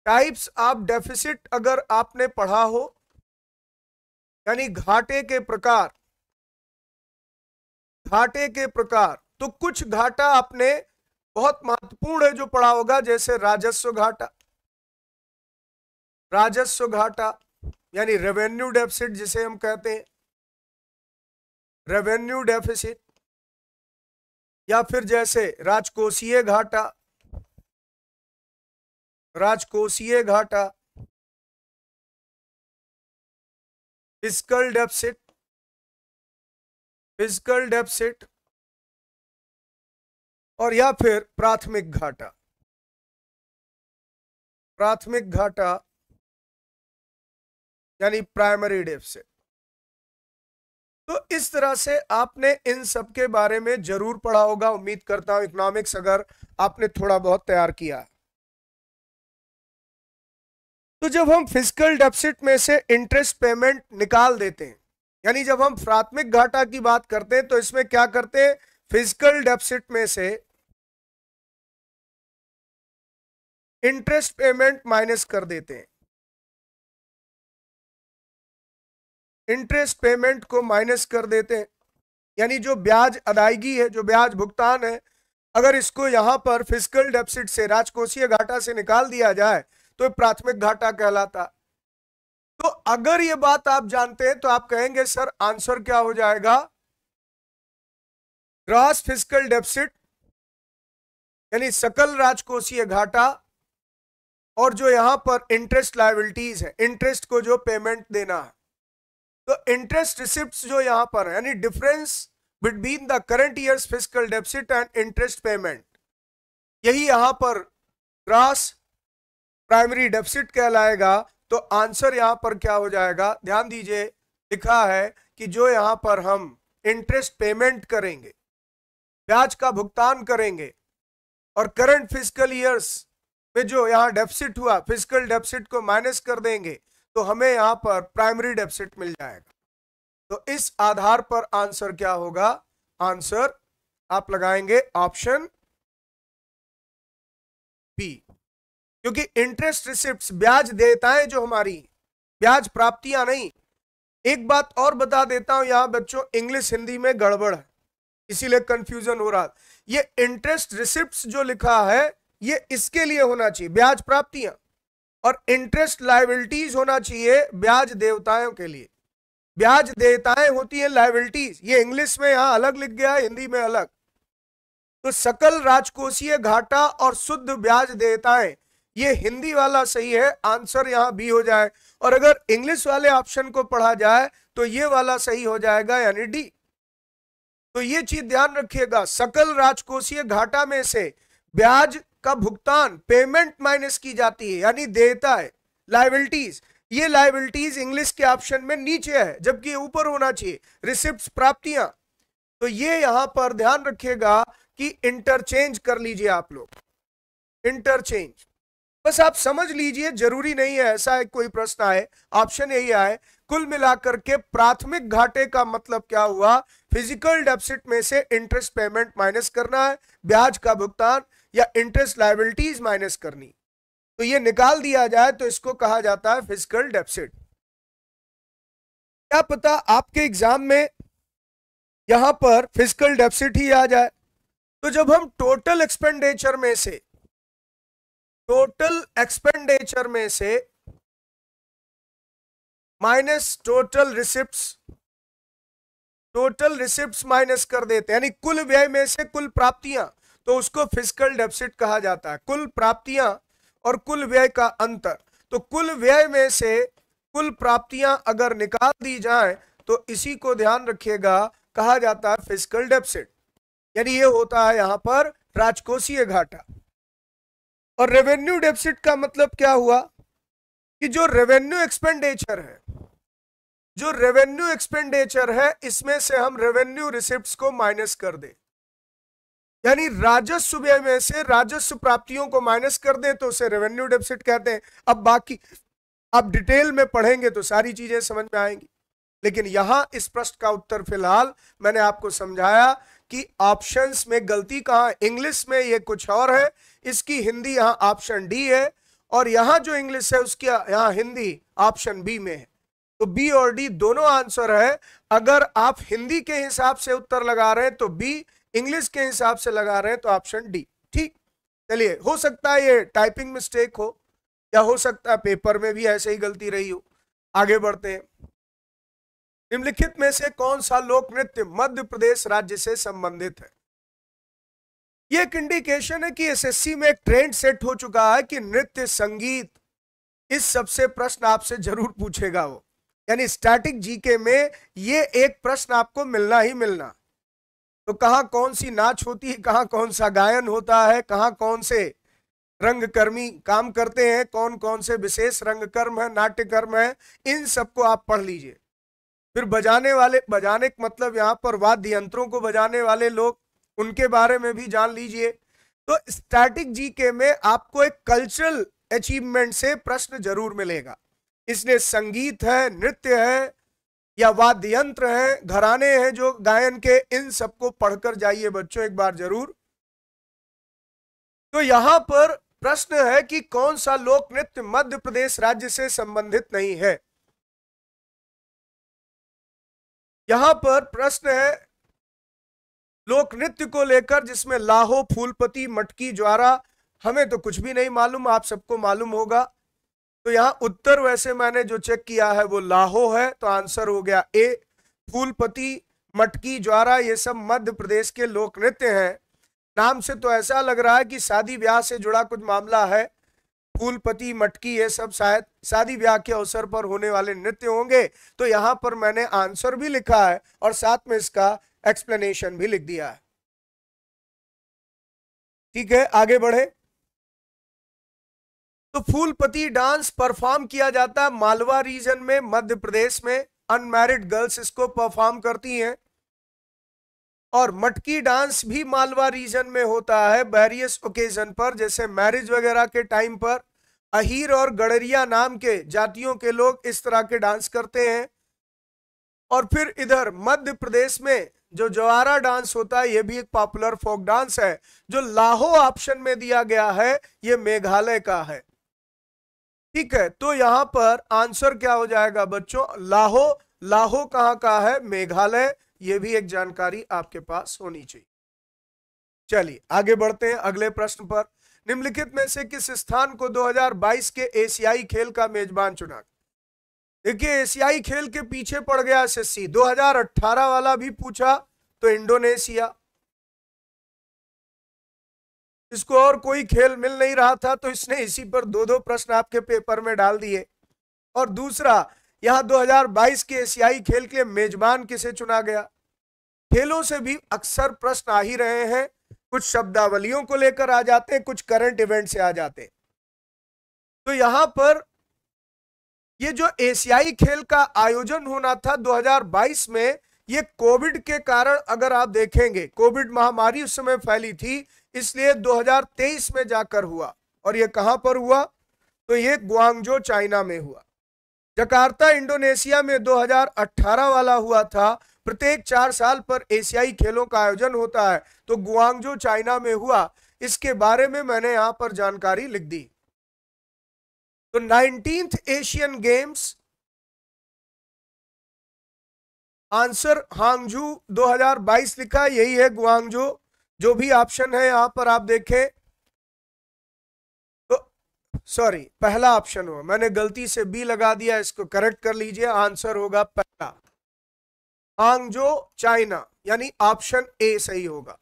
types of deficit अगर आपने पढ़ा हो यानी घाटे के प्रकार घाटे के प्रकार तो कुछ घाटा आपने बहुत महत्वपूर्ण है जो पढ़ा होगा जैसे राजस्व घाटा राजस्व घाटा यानी रेवेन्यू डेफिसिट जिसे हम कहते हैं रेवेन्यू डेफिसिट या फिर जैसे राजकोषीय घाटा राजकोषीय घाटा फिजिकल डेफिसिट फिजिकल डेफिसिट और या फिर प्राथमिक घाटा प्राथमिक घाटा यानी प्राइमरी डेफिसिट तो इस तरह से आपने इन सब के बारे में जरूर पढ़ा होगा उम्मीद करता हूं इकोनॉमिक्स अगर आपने थोड़ा बहुत तैयार किया तो जब हम फिजिकल डेफिसिट में से इंटरेस्ट पेमेंट निकाल देते हैं यानी जब हम प्राथमिक घाटा की बात करते हैं तो इसमें क्या करते हैं फिजिकल डेफिसिट में से इंटरेस्ट पेमेंट माइनस कर देते हैं इंटरेस्ट पेमेंट को माइनस कर देते हैं यानी जो ब्याज अदायगी है जो ब्याज भुगतान है अगर इसको यहाँ पर फिजिकल डेपसिट से राजकोषीय घाटा से निकाल दिया जाए तो प्राथमिक घाटा कहलाता तो अगर ये बात आप जानते हैं तो आप कहेंगे सर आंसर क्या हो जाएगा ग्रॉस फिजिकल डेपसिट यानी सकल राजकोषीय घाटा और जो यहां पर इंटरेस्ट लाइबिलिटीज है इंटरेस्ट को जो पेमेंट देना है तो इंटरेस्ट रिसिप्ट जो यहां पर यानी difference between the current year fiscal deficit and interest payment यही यहां पर ग्रास प्राइमरी डेफिसिट कहलाएगा तो आंसर यहाँ पर क्या हो जाएगा ध्यान दीजिए लिखा है कि जो यहां पर हम इंटरेस्ट पेमेंट करेंगे ब्याज का भुगतान करेंगे और करंट फिजिकल ईयर्स में जो यहाँ डेफिसिट हुआ फिजिकल डेफिसिट को माइनस कर देंगे तो हमें यहां पर प्राइमरी डेफिसिट मिल जाएगा तो इस आधार पर आंसर क्या होगा आंसर आप लगाएंगे ऑप्शन बी क्योंकि इंटरेस्ट रिसिप्ट ब्याज देताएं जो हमारी ब्याज प्राप्तियां नहीं एक बात और बता देता हूं यहां बच्चों इंग्लिश हिंदी में गड़बड़ है इसीलिए कंफ्यूजन हो रहा ये इंटरेस्ट रिसिप्ट जो लिखा है ये इसके लिए होना चाहिए ब्याज प्राप्तियां और इंटरेस्ट लाइबिलिटीज होना चाहिए ब्याज देवताओं के लिए ब्याज देताएं होती है लाइबिलिटीज ये इंग्लिश में यहां अलग लिख गया हिंदी में अलग तो सकल राजकोषीय घाटा और शुद्ध ब्याज देताएं ये हिंदी वाला सही है आंसर यहां बी हो जाए और अगर इंग्लिश वाले ऑप्शन को पढ़ा जाए तो ये वाला सही हो जाएगा यानी डी तो ये चीज ध्यान रखिएगा सकल राजकोषीय घाटा में से ब्याज का भुगतान पेमेंट माइनस की जाती है यानी देता है लाइबिलिटीज ये लाइबिलिटीज इंग्लिश के ऑप्शन में नीचे है जबकि ऊपर होना चाहिए रिसिप्ट प्राप्तियां तो ये यहां पर ध्यान रखिएगा कि इंटरचेंज कर लीजिए आप लोग इंटरचेंज बस आप समझ लीजिए जरूरी नहीं है ऐसा है कोई प्रश्न आए ऑप्शन यही आए कुल मिलाकर के प्राथमिक घाटे का मतलब क्या हुआ फिजिकल डेफिसिट में से इंटरेस्ट पेमेंट माइनस करना है ब्याज का भुगतान या इंटरेस्ट लाइबिलिटीज माइनस करनी तो ये निकाल दिया जाए तो इसको कहा जाता है फिजिकल डेफिसिट क्या पता आपके एग्जाम में यहां पर फिजिकल डेफिसिट ही आ जाए तो जब हम टोटल एक्सपेंडिचर में से टोटल एक्सपेंडिचर में से minus total receipt total receipt minus कर देते हैं यानी कुल व्यय में से कुल प्राप्तियां तो उसको फिजिकल डेफिसिट कहा जाता है कुल प्राप्तियां और कुल व्यय का अंतर तो कुल व्यय में से कुल प्राप्तियां अगर निकाल दी जाए तो इसी को ध्यान रखिएगा कहा जाता है फिजिकल डेफिसिट यानी ये होता है यहां पर राजकोषीय घाटा और रेवेन्यू डेफिसिट का मतलब क्या हुआ कि जो रेवेन्यू एक्सपेंडिचर है जो रेवेन्यू एक्सपेंडिचर है इसमें से हम रेवेन्यू रिसिप्ट को माइनस कर दें यानी राजस्व व्यय में से राजस्व प्राप्तियों को माइनस कर दें तो उसे रेवेन्यू डेफिसिट कहते हैं अब बाकी आप डिटेल में पढ़ेंगे तो सारी चीजें समझ में आएंगी लेकिन यहां इस प्रश्न का उत्तर फिलहाल मैंने आपको समझाया कि ऑप्शंस में गलती कहां इंग्लिश में ये कुछ और है इसकी हिंदी यहां ऑप्शन डी है और यहां जो इंग्लिश है उसकी यहां हिंदी ऑप्शन बी में है तो बी और डी दोनों आंसर है अगर आप हिंदी के हिसाब से उत्तर लगा रहे हैं तो बी इंग्लिश के हिसाब से लगा रहे हैं तो ऑप्शन डी ठीक चलिए हो सकता है ये टाइपिंग मिस्टेक हो या हो सकता है पेपर में भी ऐसे ही गलती रही हो आगे बढ़ते हैं निम्नलिखित में से कौन सा लोक नृत्य मध्य प्रदेश राज्य से संबंधित है यह एक इंडिकेशन है कि एसएससी में एक ट्रेंड सेट हो चुका है कि नृत्य संगीत इस सबसे प्रश्न आपसे जरूर पूछेगा वो यानी स्टैटिक जीके में ये एक प्रश्न आपको मिलना ही मिलना तो कहाँ कौन सी नाच होती है कहाँ कौन सा गायन होता है कहाँ कौन से रंगकर्मी काम करते हैं कौन कौन से विशेष रंगकर्म है नाट्यकर्म है इन सबको आप पढ़ लीजिए फिर बजाने वाले बजाने का मतलब यहाँ पर वाद्य यंत्रों को बजाने वाले लोग उनके बारे में भी जान लीजिए तो स्टैटिक के में आपको एक कल्चरल अचीवमेंट से प्रश्न जरूर मिलेगा इसलिए संगीत है नृत्य है या वाद्य यंत्र हैं घराने हैं जो गायन के इन सबको पढ़कर जाइए बच्चों एक बार जरूर तो यहां पर प्रश्न है कि कौन सा लोक नृत्य मध्य प्रदेश राज्य से संबंधित नहीं है यहां पर प्रश्न है लोक नृत्य को लेकर जिसमें लाहो फूलपति मटकी ज्वारा हमें तो कुछ भी नहीं मालूम आप सबको मालूम होगा तो यहाँ उत्तर वैसे मैंने जो चेक किया है वो लाहो है तो आंसर हो गया ए फूलपति मटकी ज्वारा ये सब मध्य प्रदेश के लोक नृत्य हैं नाम से तो ऐसा लग रहा है कि शादी ब्याह से जुड़ा कुछ मामला है फूलपति मटकी ये सब शायद शादी ब्याह के अवसर पर होने वाले नृत्य होंगे तो यहां पर मैंने आंसर भी लिखा है और साथ में इसका एक्सप्लेनेशन भी लिख दिया है ठीक है आगे बढ़े तो फूलपति डांस परफॉर्म किया जाता है मालवा रीजन में मध्य प्रदेश में अनमैरिड गर्ल्स इसको परफॉर्म करती हैं और मटकी डांस भी मालवा रीजन में होता है वेरियस ओकेजन पर जैसे मैरिज वगैरह के टाइम पर अहीर और गडरिया नाम के जातियों के लोग इस तरह के डांस करते हैं और फिर इधर मध्य प्रदेश में जो जवारा डांस होता है यह भी एक पॉपुलर फोक डांस है जो लाहो ऑप्शन में दिया गया है ये मेघालय का है ठीक है तो यहां पर आंसर क्या हो जाएगा बच्चों लाहो लाहो कहां का है मेघालय ये भी एक जानकारी आपके पास होनी चाहिए चलिए आगे बढ़ते हैं अगले प्रश्न पर निम्नलिखित में से किस स्थान को 2022 के एशियाई खेल का मेजबान चुना देखिए एशियाई खेल के पीछे पड़ गया एस 2018 वाला भी पूछा तो इंडोनेशिया इसको और कोई खेल मिल नहीं रहा था तो इसने इसी पर दो दो प्रश्न आपके पेपर में डाल दिए और दूसरा यहाँ 2022 के एशियाई खेल के मेजबान किसे चुना गया खेलों से भी अक्सर प्रश्न आ ही रहे हैं कुछ शब्दावलियों को लेकर आ जाते हैं कुछ करंट इवेंट से आ जाते हैं तो यहाँ पर ये जो एशियाई खेल का आयोजन होना था 2022 में ये कोविड के कारण अगर आप देखेंगे कोविड महामारी उस समय फैली थी इसलिए 2023 में जाकर हुआ और ये कहां पर हुआ तो ये ग्वांगजो चाइना में हुआ जकार्ता इंडोनेशिया में 2018 वाला हुआ था प्रत्येक चार साल पर एशियाई खेलों का आयोजन होता है तो गुआंगजो चाइना में हुआ इसके बारे में मैंने यहां पर जानकारी लिख दी तो nineteen Asian Games answer Hangzhou 2022 लिखा यही है गुआंगजो जो भी ऑप्शन है यहां पर आप देखें तो सॉरी पहला ऑप्शन हो मैंने गलती से बी लगा दिया इसको करेक्ट कर लीजिए आंसर होगा पहला हांगजो चाइना यानी ऑप्शन ए सही होगा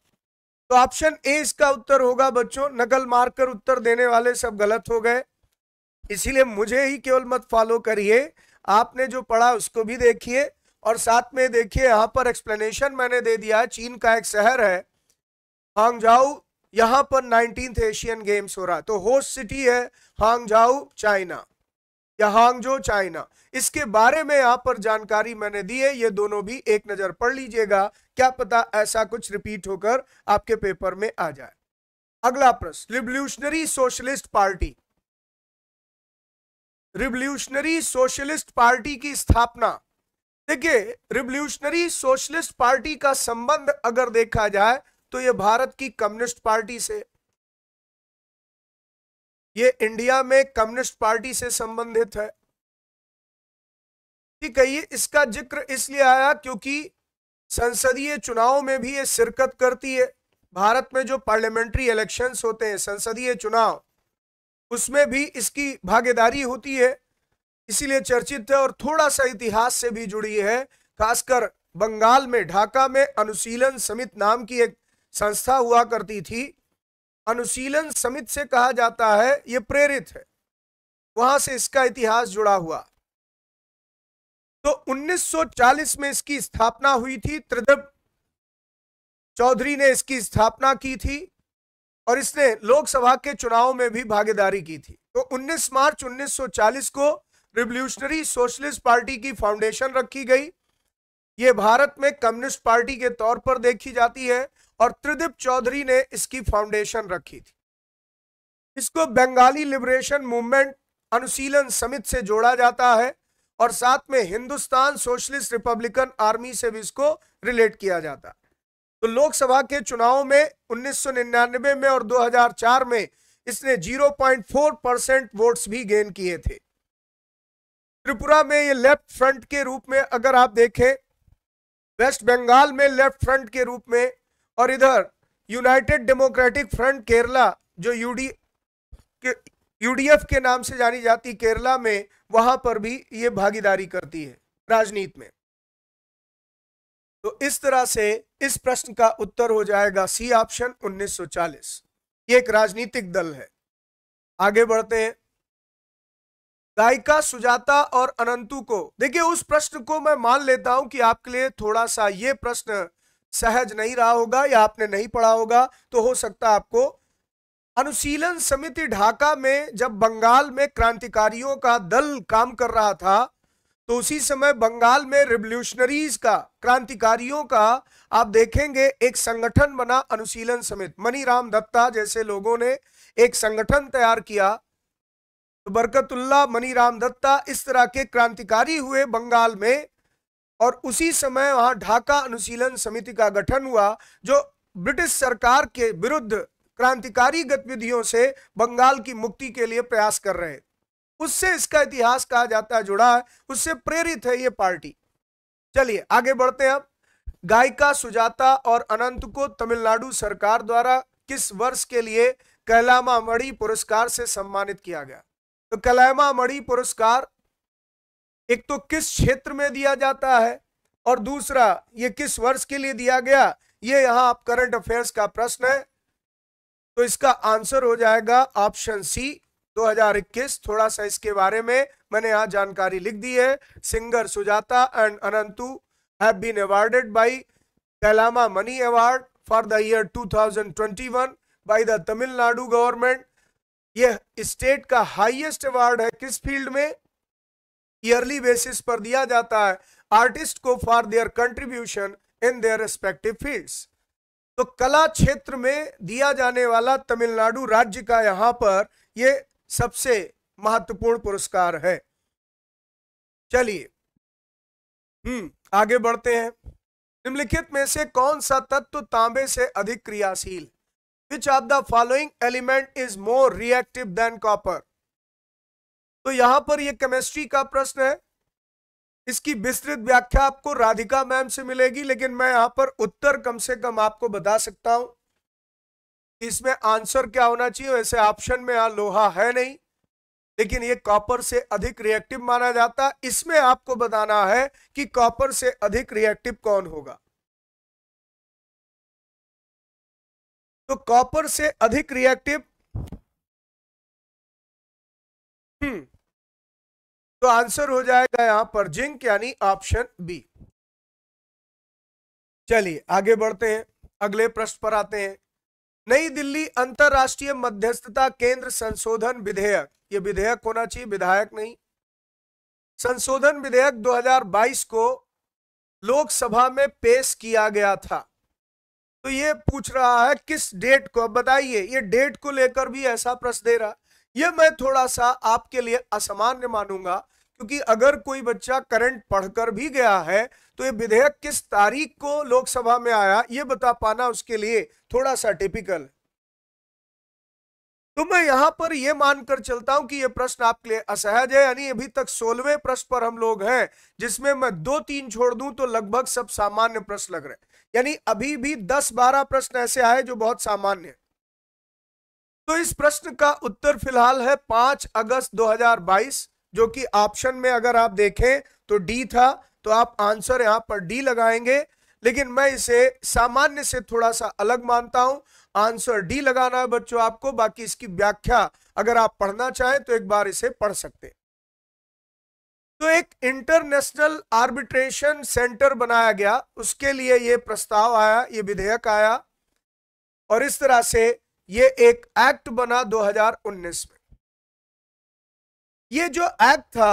तो ऑप्शन ए इसका उत्तर होगा बच्चों नकल मारकर उत्तर देने वाले सब गलत हो गए इसीलिए मुझे ही केवल मत फॉलो करिए आपने जो पढ़ा उसको भी देखिए और साथ में देखिए यहाँ पर एक्सप्लेनेशन मैंने दे दिया चीन का एक शहर है हांगजाऊ यहां पर नाइनटीन एशियन गेम्स हो रहा तो होस्ट सिटी है हांगजाऊ चाइना या हांगजो चाइना इसके बारे में यहां पर जानकारी मैंने दी है ये दोनों भी एक नज़र पढ़ लीजिएगा क्या पता ऐसा कुछ रिपीट होकर आपके पेपर में आ जाए अगला प्रश्न Revolutionary Socialist Party Revolutionary Socialist Party की स्थापना देखिए रिवोल्यूशनरी सोशलिस्ट पार्टी का संबंध अगर देखा जाए तो ये भारत की कम्युनिस्ट पार्टी से ये इंडिया में कम्युनिस्ट पार्टी से संबंधित है ठीक है ये इसका जिक्र इसलिए आया क्योंकि संसदीय चुनाव में भी ये शिरकत करती है भारत में जो पार्लियामेंट्री इलेक्शंस होते हैं संसदीय चुनाव उसमें भी इसकी भागीदारी होती है इसीलिए चर्चित है और थोड़ा सा इतिहास से भी जुड़ी है खासकर बंगाल में ढाका में अनुशीलन समिति नाम की एक संस्था हुआ करती थी अनुशीलन समिति से कहा जाता है ये प्रेरित है वहां से इसका इतिहास जुड़ा हुआ तो 1940 में इसकी स्थापना हुई थी त्रिदेव चौधरी ने इसकी स्थापना की थी और इसने लोकसभा के चुनाव में भी भागीदारी की थी तो 19 मार्च 1940 को रिवोल्यूशनरी सोशलिस्ट पार्टी की फाउंडेशन रखी गई ये भारत में कम्युनिस्ट पार्टी के तौर पर देखी जाती है और त्रिदीप चौधरी ने इसकी फाउंडेशन रखी थी इसको बंगाली लिबरेशन मूवमेंट अनुशीलन समिति से जोड़ा जाता है और साथ में हिंदुस्तान सोशलिस्ट रिपब्लिकन आर्मी से भी इसको रिलेट किया जाता है तो लोकसभा के चुनाव में 1999 में और 2004 में इसने 0.4 परसेंट वोट्स भी गेन किए थे त्रिपुरा में ये लेफ्ट फ्रंट के रूप में अगर आप देखें वेस्ट बंगाल में लेफ्ट फ्रंट के रूप में और इधर यूनाइटेड डेमोक्रेटिक फ्रंट केरला जो यूडी के यूडीएफ के नाम से जानी जाती केरला में वहां पर भी ये भागीदारी करती है राजनीति में तो इस तरह से इस प्रश्न का उत्तर हो जाएगा सी ऑप्शन 1940 ये एक राजनीतिक दल है आगे बढ़ते हैं गायिका सुजाता और अनंतु को देखिए उस प्रश्न को मैं मान लेता हूं कि आपके लिए थोड़ा सा ये प्रश्न सहज नहीं रहा होगा या आपने नहीं पढ़ा होगा तो हो सकता है आपको अनुशीलन समिति ढाका में जब बंगाल में क्रांतिकारियों का दल काम कर रहा था तो उसी समय बंगाल में रिवोल्यूशनरीज का क्रांतिकारियों का आप देखेंगे एक संगठन बना अनुशीलन समिति मनीराम दत्ता जैसे लोगों ने एक संगठन तैयार किया तो बरकतुल्ला मनीराम दत्ता इस तरह के क्रांतिकारी हुए बंगाल में और उसी समय वहां ढाका अनुशीलन समिति का गठन हुआ जो ब्रिटिश सरकार के विरुद्ध क्रांतिकारी गतिविधियों से बंगाल की मुक्ति के लिए प्रयास कर रहे उससे इसका इतिहास कहा जाता है जुड़ा है उससे प्रेरित है ये पार्टी चलिए आगे बढ़ते हैं अब गायिका सुजाता और अनंत को तमिलनाडु सरकार द्वारा किस वर्ष के लिए कैलामा मणि पुरस्कार से सम्मानित किया गया तो कैलामा मणि पुरस्कार एक तो किस क्षेत्र में दिया जाता है और दूसरा ये किस वर्ष के लिए दिया गया ये यहां आप करंट अफेयर्स का प्रश्न है तो इसका आंसर हो जाएगा ऑप्शन सी 2021 थोड़ा सा इसके बारे में मैंने यहां जानकारी लिख दी है singer Sujata and Ananthu have been awarded by Kalaimamani award for the year 2021 by the Tamil Nadu government यह स्टेट का हाईएस्ट अवार्ड है किस फील्ड में ईयरली बेसिस पर दिया जाता है आर्टिस्ट को for their contribution in their respective fields तो कला क्षेत्र में दिया जाने वाला तमिलनाडु राज्य का यहां पर यह सबसे महत्वपूर्ण पुरस्कार है चलिए हम्म आगे बढ़ते हैं निम्नलिखित में से कौन सा तत्व तांबे से अधिक क्रियाशील which of the following element is more reactive than copper तो यहां पर यह केमिस्ट्री का प्रश्न है इसकी विस्तृत व्याख्या आपको राधिका मैम से मिलेगी लेकिन मैं यहां पर उत्तर कम से कम आपको बता सकता हूं इसमें आंसर क्या होना चाहिए वैसे ऑप्शन में यहां लोहा है नहीं लेकिन ये कॉपर से अधिक रिएक्टिव माना जाता है इसमें आपको बताना है कि कॉपर से अधिक रिएक्टिव कौन होगा तो कॉपर से अधिक रिएक्टिव हम्म। तो आंसर हो जाएगा यहां पर जिंक यानी ऑप्शन बी चलिए आगे बढ़ते हैं अगले प्रश्न पर आते हैं नई दिल्ली अंतरराष्ट्रीय मध्यस्थता केंद्र संशोधन विधेयक ये विधेयक होना चाहिए विधायक नहीं संशोधन विधेयक 2022 को लोकसभा में पेश किया गया था तो ये पूछ रहा है किस डेट को अब बताइए ये डेट को लेकर भी ऐसा प्रश्न दे रहा ये मैं थोड़ा सा आपके लिए असामान्य मानूंगा क्योंकि अगर कोई बच्चा करंट पढ़कर भी गया है तो ये विधेयक किस तारीख को लोकसभा में आया ये बता पाना उसके लिए थोड़ा सा टिपिकल तो मैं यहां पर यह मानकर चलता हूं कि यह प्रश्न आपके लिए असहज है यानी अभी तक सोलहवें प्रश्न पर हम लोग हैं जिसमें मैं दो तीन छोड़ दूं तो लगभग सब सामान्य प्रश्न लग रहे हैं यानी अभी भी दस बारह प्रश्न ऐसे आए जो बहुत सामान्य है तो इस प्रश्न का उत्तर फिलहाल है पांच अगस्त 2022 जो कि ऑप्शन में अगर आप देखें तो डी था तो आप आंसर यहां पर डी लगाएंगे लेकिन मैं इसे सामान्य से थोड़ा सा अलग मानता हूं आंसर डी लगाना है बच्चों आपको बाकी इसकी व्याख्या अगर आप पढ़ना चाहें तो एक बार इसे पढ़ सकते हैं तो एक इंटरनेशनल आर्बिट्रेशन सेंटर बनाया गया उसके लिए ये प्रस्ताव आया ये विधेयक आया और इस तरह से ये एक एक्ट बना 2019 में ये जो एक्ट था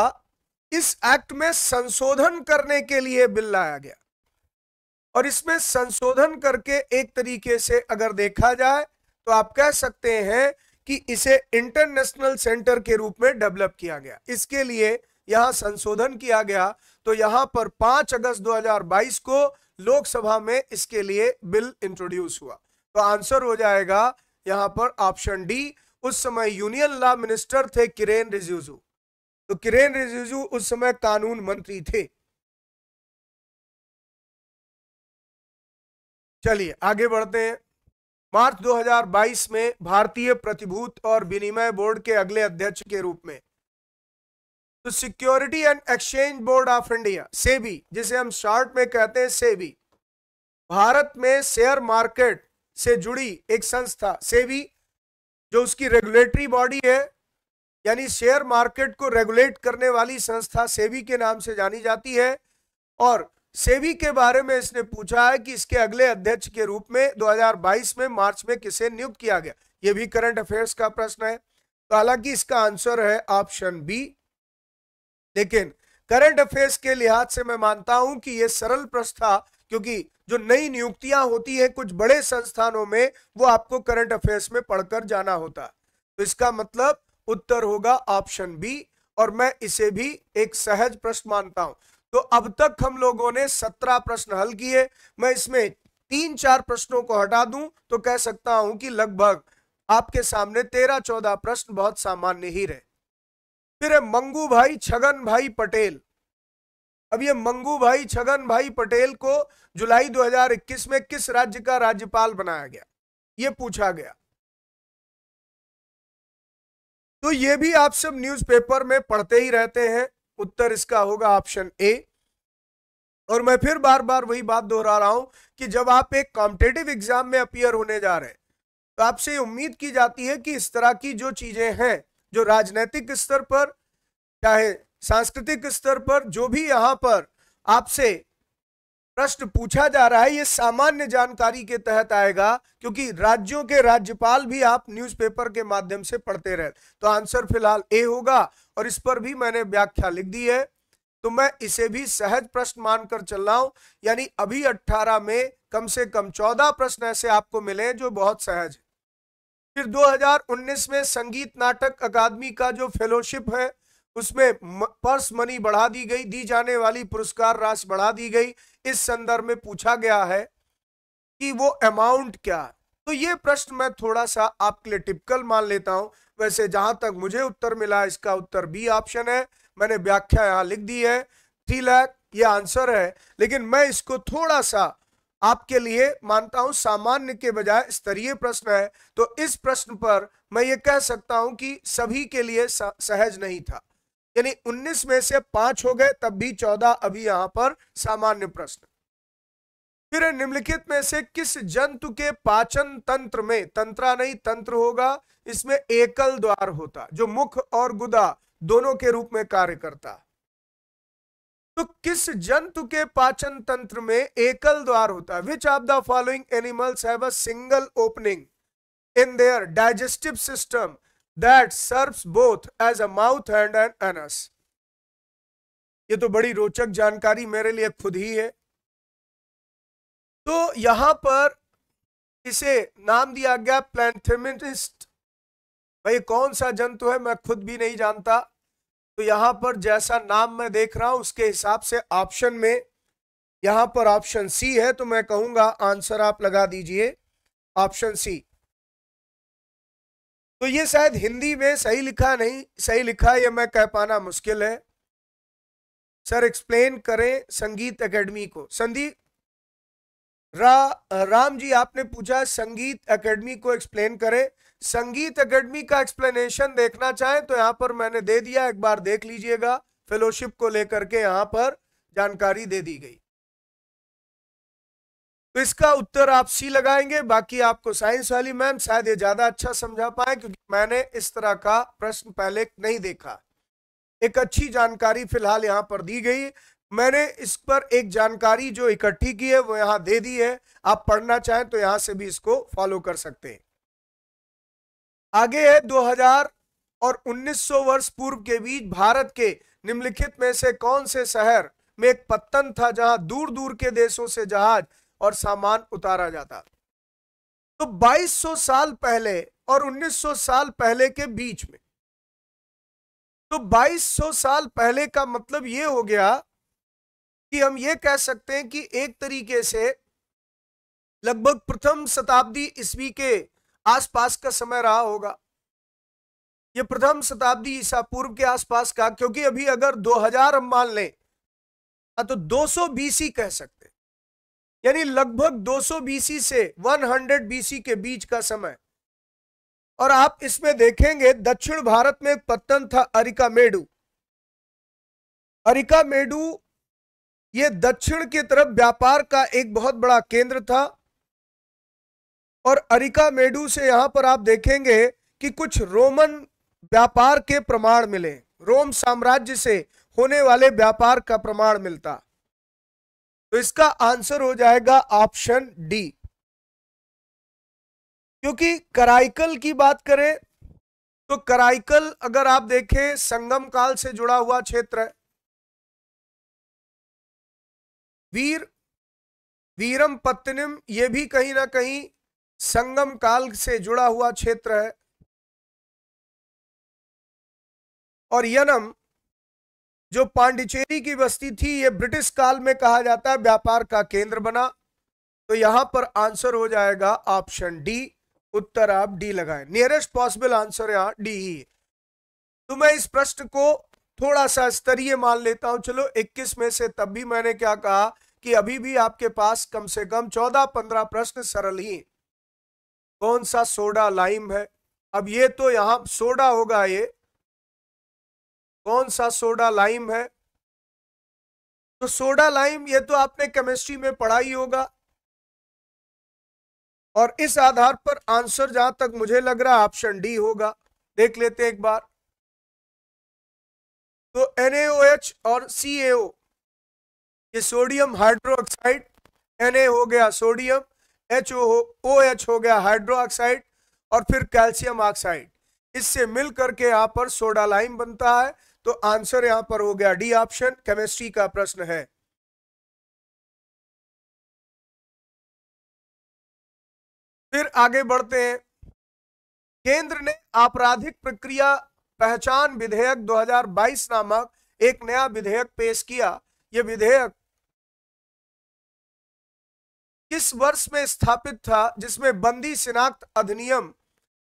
इस एक्ट में संशोधन करने के लिए बिल लाया गया और इसमें संशोधन करके एक तरीके से अगर देखा जाए तो आप कह सकते हैं कि इसे इंटरनेशनल सेंटर के रूप में डेवलप किया गया इसके लिए यहां संशोधन किया गया तो यहां पर 5 अगस्त 2022 को लोकसभा में इसके लिए बिल इंट्रोड्यूस हुआ तो आंसर हो जाएगा यहाँ पर ऑप्शन डी उस समय यूनियन लॉ मिनिस्टर थे किरेन रिजिजू तो किरेन रिजिजू उस समय कानून मंत्री थे चलिए आगे बढ़ते हैं मार्च 2022 में भारतीय प्रतिभूत और विनिमय बोर्ड के अगले अध्यक्ष के रूप में तो security and exchange board of India SEBI जिसे हम शॉर्ट में कहते हैं सेबी भारत में शेयर मार्केट से जुड़ी एक संस्था सेवी जो उसकी रेगुलेटरी बॉडी है यानी शेयर मार्केट को रेगुलेट करने वाली संस्था सेबी के नाम से जानी जाती है और सेबी के बारे में इसने पूछा है कि इसके अगले अध्यक्ष के रूप में 2022 में मार्च में किसे नियुक्त किया गया यह भी करंट अफेयर्स का प्रश्न है तो हालांकि इसका आंसर है ऑप्शन बी लेकिन करंट अफेयर्स के लिहाज से मैं मानता हूं कि यह सरल प्रश्न था क्योंकि जो नई नियुक्तियां होती हैं कुछ बड़े संस्थानों में वो आपको करंट अफेयर्स में पढ़कर जाना होता है तो इसका मतलब उत्तर होगा ऑप्शन बी और मैं इसे भी एक सहज प्रश्न मानता हूं तो अब तक हम लोगों ने सत्रह प्रश्न हल किए मैं इसमें तीन चार प्रश्नों को हटा दूं तो कह सकता हूं कि लगभग आपके सामने तेरह चौदह प्रश्न बहुत सामान्य ही रहे फिर मंगू भाई छगन भाई पटेल अब ये मंगू भाई छगन भाई पटेल को जुलाई 2021 में किस राज्य का राज्यपाल बनाया गया ये पूछा गया तो ये भी आप सब न्यूज़पेपर में पढ़ते ही रहते हैं उत्तर इसका होगा ऑप्शन ए और मैं फिर बार बार वही बात दोहरा रहा हूं कि जब आप एक कॉम्पिटेटिव एग्जाम में अपियर होने जा रहे हैं तो आपसे उम्मीद की जाती है कि इस तरह की जो चीजें हैं जो राजनीतिक स्तर पर चाहे सांस्कृतिक स्तर पर जो भी यहाँ पर आपसे प्रश्न पूछा जा रहा है ये सामान्य जानकारी के तहत आएगा क्योंकि राज्यों के राज्यपाल भी आप न्यूज़पेपर के माध्यम से पढ़ते रहे तो आंसर फिलहाल ए होगा और इस पर भी मैंने व्याख्या लिख दी है तो मैं इसे भी सहज प्रश्न मानकर चल रहा हूं यानी अभी 18 में कम से कम 14 प्रश्न ऐसे आपको मिले जो बहुत सहज है फिर दो में संगीत नाटक अकादमी का जो फेलोशिप है उसमें पर्स मनी बढ़ा दी गई दी जाने वाली पुरस्कार राशि बढ़ा दी गई इस संदर्भ में पूछा गया है कि वो अमाउंट क्या है तो ये प्रश्न मैं थोड़ा सा आपके लिए टिपिकल मान लेता हूं वैसे जहां तक मुझे उत्तर मिला इसका उत्तर बी ऑप्शन है मैंने व्याख्या यहां लिख दी है थ्री लैख ये आंसर है लेकिन मैं इसको थोड़ा सा आपके लिए मानता हूं सामान्य के बजाय स्तरीय प्रश्न है तो इस प्रश्न पर मैं ये कह सकता हूं कि सभी के लिए सहज नहीं था यानी 19 में से पांच हो गए तब भी 14 अभी यहां पर सामान्य प्रश्न फिर निम्नलिखित में से किस जंतु के पाचन तंत्र में तंत्रा नहीं तंत्र होगा इसमें एकल द्वार होता जो मुख और गुदा दोनों के रूप में कार्य करता तो किस जंतु के पाचन तंत्र में एकल द्वार होता है which of the following animals have a single opening in their digestive system that serves both as a mouth and an anus ये तो बड़ी रोचक जानकारी मेरे लिए खुद ही है तो यहां पर इसे नाम दिया गया प्लैंथेमिनिस्ट भाई कौन सा जंतु है मैं खुद भी नहीं जानता तो यहां पर जैसा नाम मैं देख रहा हूं उसके हिसाब से ऑप्शन में यहां पर ऑप्शन सी है तो मैं कहूंगा आंसर आप लगा दीजिए ऑप्शन सी तो ये शायद हिंदी में सही लिखा नहीं सही लिखा यह मैं कह पाना मुश्किल है सर एक्सप्लेन करें संगीत एकेडमी को संदीप रा, राम जी आपने पूछा संगीत एकेडमी को एक्सप्लेन करें संगीत एकेडमी का एक्सप्लेनेशन देखना चाहें तो यहां पर मैंने दे दिया एक बार देख लीजिएगा फेलोशिप को लेकर के यहाँ पर जानकारी दे दी गई तो इसका उत्तर आप सी लगाएंगे बाकी आपको साइंस वाली मैम शायद ये ज्यादा अच्छा समझा पाए क्योंकि मैंने इस तरह का प्रश्न पहले नहीं देखा एक अच्छी जानकारी फिलहाल यहाँ पर दी गई मैंने इस पर एक जानकारी जो इकट्ठी की है वो यहाँ दे दी है आप पढ़ना चाहें तो यहाँ से भी इसको फॉलो कर सकते हैं आगे है 2000 और 1900 वर्ष पूर्व के बीच भारत के निम्नलिखित में से कौन से शहर में एक पत्तन था जहां दूर दूर के देशों से जहाज और सामान उतारा जाता तो 2200 साल पहले और 1900 साल पहले के बीच में तो 2200 साल पहले का मतलब ये हो गया कि हम ये कह सकते हैं कि एक तरीके से लगभग प्रथम शताब्दी ईस्वी के आसपास का समय रहा होगा ये प्रथम शताब्दी ईसा पूर्व के आसपास का क्योंकि अभी अगर 2000 हम मान लें हाँ, तो 200 बीसी कह सकते यानी लगभग 200 बीसी से 100 बीसी के बीच का समय और आप इसमें देखेंगे दक्षिण भारत में एक पत्तन था अरिका मेडू अरिका मेडू ये दक्षिण की तरफ व्यापार का एक बहुत बड़ा केंद्र था और अरिका मेडू से यहां पर आप देखेंगे कि कुछ रोमन व्यापार के प्रमाण मिले रोम साम्राज्य से होने वाले व्यापार का प्रमाण मिलता तो इसका आंसर हो जाएगा ऑप्शन डी क्योंकि कराइकल की बात करें तो कराइकल अगर आप देखें संगम काल से जुड़ा हुआ क्षेत्र है वीर वीरम पत्नीम ये भी कहीं ना कहीं संगम काल से जुड़ा हुआ क्षेत्र है और यनम जो पांडिचेरी की बस्ती थी ये ब्रिटिश काल में कहा जाता है व्यापार का केंद्र बना तो यहां पर आंसर हो जाएगा ऑप्शन डी उत्तर आप डी लगाएं नियरेस्ट पॉसिबल आंसर यहाँ डी ही e। तो मैं इस प्रश्न को थोड़ा सा स्तरीय मान लेता हूं चलो 21 में से तब भी मैंने क्या कहा कि अभी भी आपके पास कम से कम 14-15 प्रश्न सरल ही कौन सा सोडा लाइम है अब ये तो यहां सोडा होगा ये कौन सा सोडा लाइम है तो सोडा लाइम ये तो आपने केमिस्ट्री में पढ़ा ही होगा और इस आधार पर आंसर जहां तक मुझे लग रहा है ऑप्शन डी होगा देख लेते एक बार तो NaOH और CaO ये सोडियम हाइड्रोक्साइड Na हो गया सोडियम HO हो OH हो गया हाइड्रोक्साइड और फिर कैल्शियम ऑक्साइड इससे मिलकर के यहाँ पर सोडा लाइम बनता है तो आंसर यहां पर हो गया डी ऑप्शन केमिस्ट्री का प्रश्न है फिर आगे बढ़ते हैं केंद्र ने आपराधिक प्रक्रिया पहचान विधेयक 2022 नामक एक नया विधेयक पेश किया यह विधेयक किस वर्ष में स्थापित था जिसमें बंदी शिनाख्त अधिनियम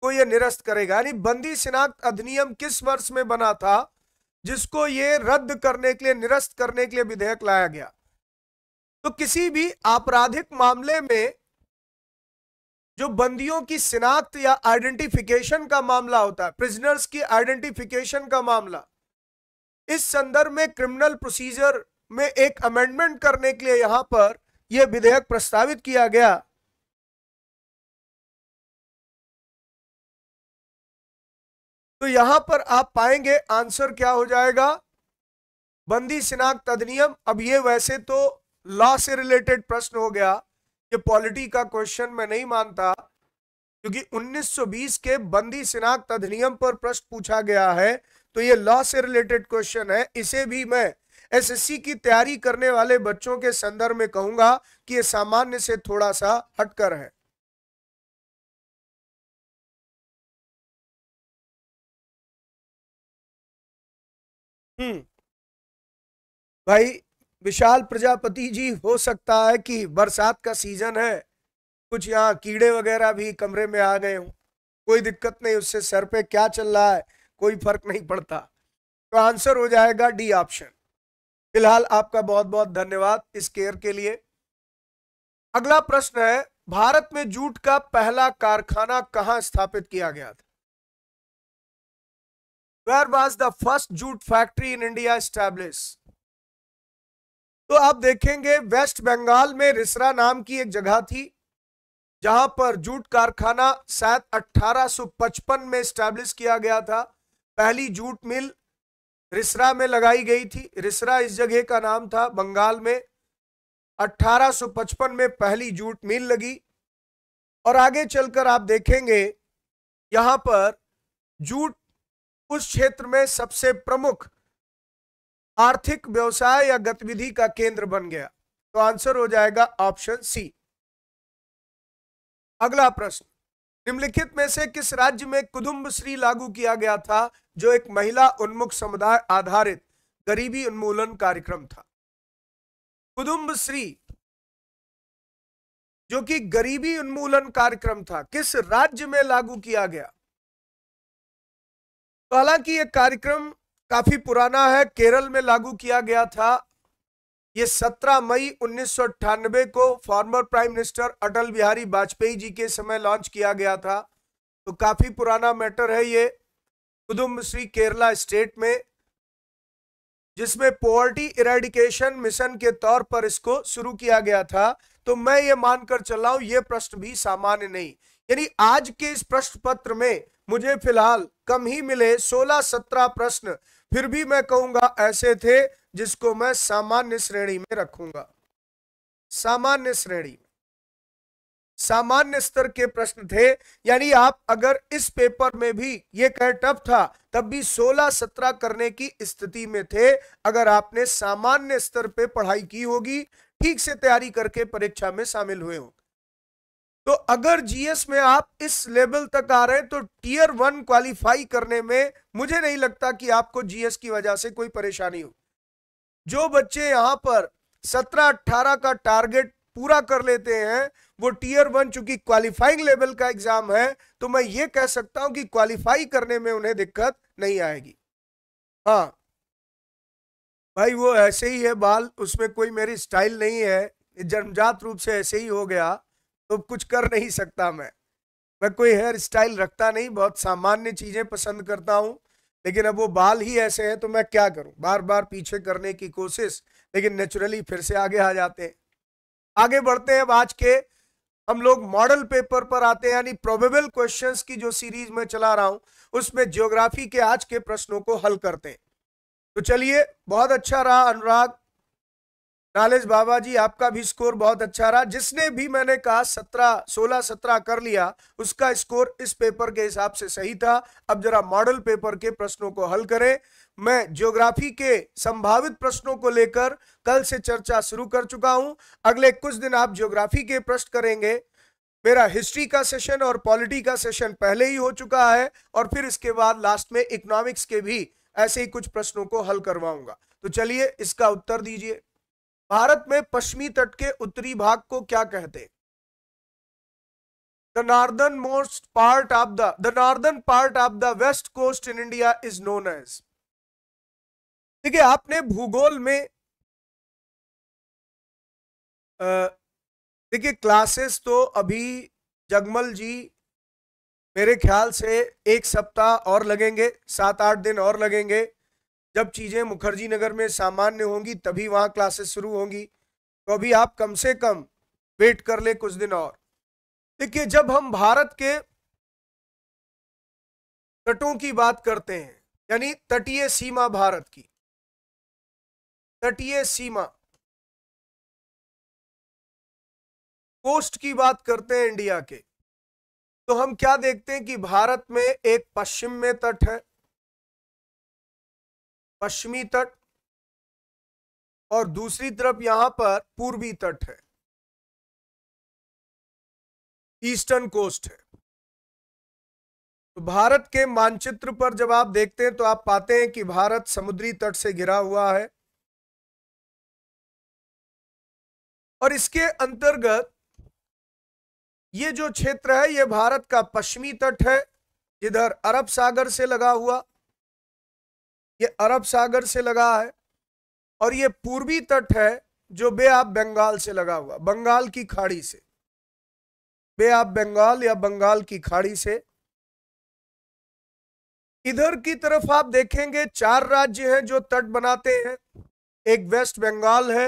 को यह निरस्त करेगा यानी बंदी शिनाख्त अधिनियम किस वर्ष में बना था जिसको ये रद्द करने के लिए निरस्त करने के लिए विधेयक लाया गया तो किसी भी आपराधिक मामले में जो बंदियों की शिनाख्त या आइडेंटिफिकेशन का मामला होता है प्रिजनर्स की आइडेंटिफिकेशन का मामला इस संदर्भ में क्रिमिनल प्रोसीजर में एक अमेंडमेंट करने के लिए यहां पर यह विधेयक प्रस्तावित किया गया तो यहां पर आप पाएंगे आंसर क्या हो जाएगा बंदी शिनाख्त अधिनियम अब ये वैसे तो लॉ से रिलेटेड प्रश्न हो गया ये पॉलिटी का क्वेश्चन मैं नहीं मानता क्योंकि 1920 के बंदी शिनाख्त अधिनियम पर प्रश्न पूछा गया है तो ये लॉ से रिलेटेड क्वेश्चन है इसे भी मैं एसएससी की तैयारी करने वाले बच्चों के संदर्भ में कहूंगा कि ये सामान्य से थोड़ा सा हटकर है हम्म। भाई विशाल प्रजापति जी हो सकता है कि बरसात का सीजन है कुछ यहाँ कीड़े वगैरह भी कमरे में आ गए हो कोई दिक्कत नहीं उससे सर पे क्या चल रहा है कोई फर्क नहीं पड़ता तो आंसर हो जाएगा डी ऑप्शन फिलहाल आपका बहुत बहुत धन्यवाद इस केयर के लिए अगला प्रश्न है भारत में जूट का पहला कारखाना कहाँ स्थापित किया गया था where was the first jute factory in India establish तो आप देखेंगे वेस्ट बंगाल में रिसरा नाम की एक जगह थी जहां पर जूट कारखाना शायद 1855 में स्टैब्लिश किया गया था पहली जूट मिल रिसरा में लगाई गई थी रिसरा इस जगह का नाम था बंगाल में 1855 में पहली जूट मिल लगी और आगे चलकर आप देखेंगे यहाँ पर जूट उस क्षेत्र में सबसे प्रमुख आर्थिक व्यवसाय या गतिविधि का केंद्र बन गया तो आंसर हो जाएगा ऑप्शन सी अगला प्रश्न निम्नलिखित में से किस राज्य में कुदुम्ब श्री लागू किया गया था जो एक महिला उन्मुख समुदाय आधारित गरीबी उन्मूलन कार्यक्रम था कुदुम्ब श्री जो कि गरीबी उन्मूलन कार्यक्रम था किस राज्य में लागू किया गया तो हालांकि ये कार्यक्रम काफी पुराना है केरल में लागू किया गया था ये 17 मई उन्नीस को former prime minister Atal Bihari Vajpayee ji के समय लॉन्च किया गया था तो काफी पुराना मैटर है ये कुदुम्ब श्री केरला स्टेट में जिसमें पॉवर्टी इरेडिकेशन मिशन के तौर पर इसको शुरू किया गया था तो मैं ये मानकर चल रहा हूं ये प्रश्न भी सामान्य नहीं यानी आज के इस प्रश्न पत्र में मुझे फिलहाल कम ही मिले सोलह सत्रह प्रश्न फिर भी मैं कहूंगा ऐसे थे जिसको मैं सामान्य श्रेणी में रखूंगा सामान्य श्रेणी सामान्य स्तर के प्रश्न थे यानी आप अगर इस पेपर में भी ये कह टफ था तब भी 16-17 करने की स्थिति में थे अगर आपने सामान्य स्तर पे पढ़ाई की होगी ठीक से तैयारी करके परीक्षा में शामिल हुए हो तो अगर जीएस में आप इस लेवल तक आ रहे हैं तो टीयर वन क्वालिफाई करने में मुझे नहीं लगता कि आपको जीएस की वजह से कोई परेशानी हो जो बच्चे यहां पर सत्रह अट्ठारह का टारगेट पूरा कर लेते हैं वो टीयर वन चूंकि क्वालिफाइंग लेवल का एग्जाम है तो मैं ये कह सकता हूं कि क्वालिफाई करने में उन्हें दिक्कत नहीं आएगी हाँ भाई वो ऐसे ही है बाल उसमें कोई मेरी स्टाइल नहीं है जन्मजात रूप से ऐसे ही हो गया तो कुछ कर नहीं सकता मैं मैं कोई हेयर स्टाइल रखता नहीं बहुत सामान्य चीज़ें पसंद करता हूँ लेकिन अब वो बाल ही ऐसे हैं तो मैं क्या करूँ बार बार पीछे करने की कोशिश लेकिन नेचुरली फिर से आगे आ जाते हैं आगे बढ़ते हैं अब आज के हम लोग मॉडल पेपर पर आते हैं यानी प्रोबेबल क्वेश्चंस की जो सीरीज में चला रहा हूं उसमें ज्योग्राफी के आज के प्रश्नों को हल करते हैं तो चलिए बहुत अच्छा रहा अनुराग नालेज बाबा जी आपका भी स्कोर बहुत अच्छा रहा जिसने भी मैंने कहा सत्रह सोलह सत्रह कर लिया उसका स्कोर इस पेपर के हिसाब से सही था अब जरा मॉडल पेपर के प्रश्नों को हल करें मैं ज्योग्राफी के संभावित प्रश्नों को लेकर कल से चर्चा शुरू कर चुका हूं अगले कुछ दिन आप ज्योग्राफी के प्रश्न करेंगे मेरा हिस्ट्री का सेशन और पॉलिटी का सेशन पहले ही हो चुका है और फिर इसके बाद लास्ट में इकोनॉमिक्स के भी ऐसे ही कुछ प्रश्नों को हल करवाऊंगा तो चलिए इसका उत्तर दीजिए भारत में पश्चिमी तट के उत्तरी भाग को क्या कहते the northern most part of the the northern part of the west coast in India is known as ठीक है आपने भूगोल में देखिए क्लासेस तो अभी जगमल जी मेरे ख्याल से एक सप्ताह और लगेंगे सात आठ दिन और लगेंगे जब चीज़ें मुखर्जी नगर में सामान्य होंगी तभी वहाँ क्लासेस शुरू होंगी तो अभी आप कम से कम वेट कर ले कुछ दिन और देखिए जब हम भारत के तटों की बात करते हैं यानी तटीय सीमा भारत की तटीय सीमा कोस्ट की बात करते हैं इंडिया के तो हम क्या देखते हैं कि भारत में एक पश्चिम में तट है पश्चिमी तट और दूसरी तरफ यहां पर पूर्वी तट है ईस्टर्न कोस्ट है तो भारत के मानचित्र पर जब आप देखते हैं तो आप पाते हैं कि भारत समुद्री तट से घिरा हुआ है और इसके अंतर्गत ये जो क्षेत्र है ये भारत का पश्चिमी तट है जिधर अरब सागर से लगा हुआ ये अरब सागर से लगा है और ये पूर्वी तट है जो बे आप बंगाल से लगा हुआ बंगाल की खाड़ी से बे आप बंगाल या बंगाल की खाड़ी से इधर की तरफ आप देखेंगे चार राज्य हैं जो तट बनाते हैं एक वेस्ट बंगाल है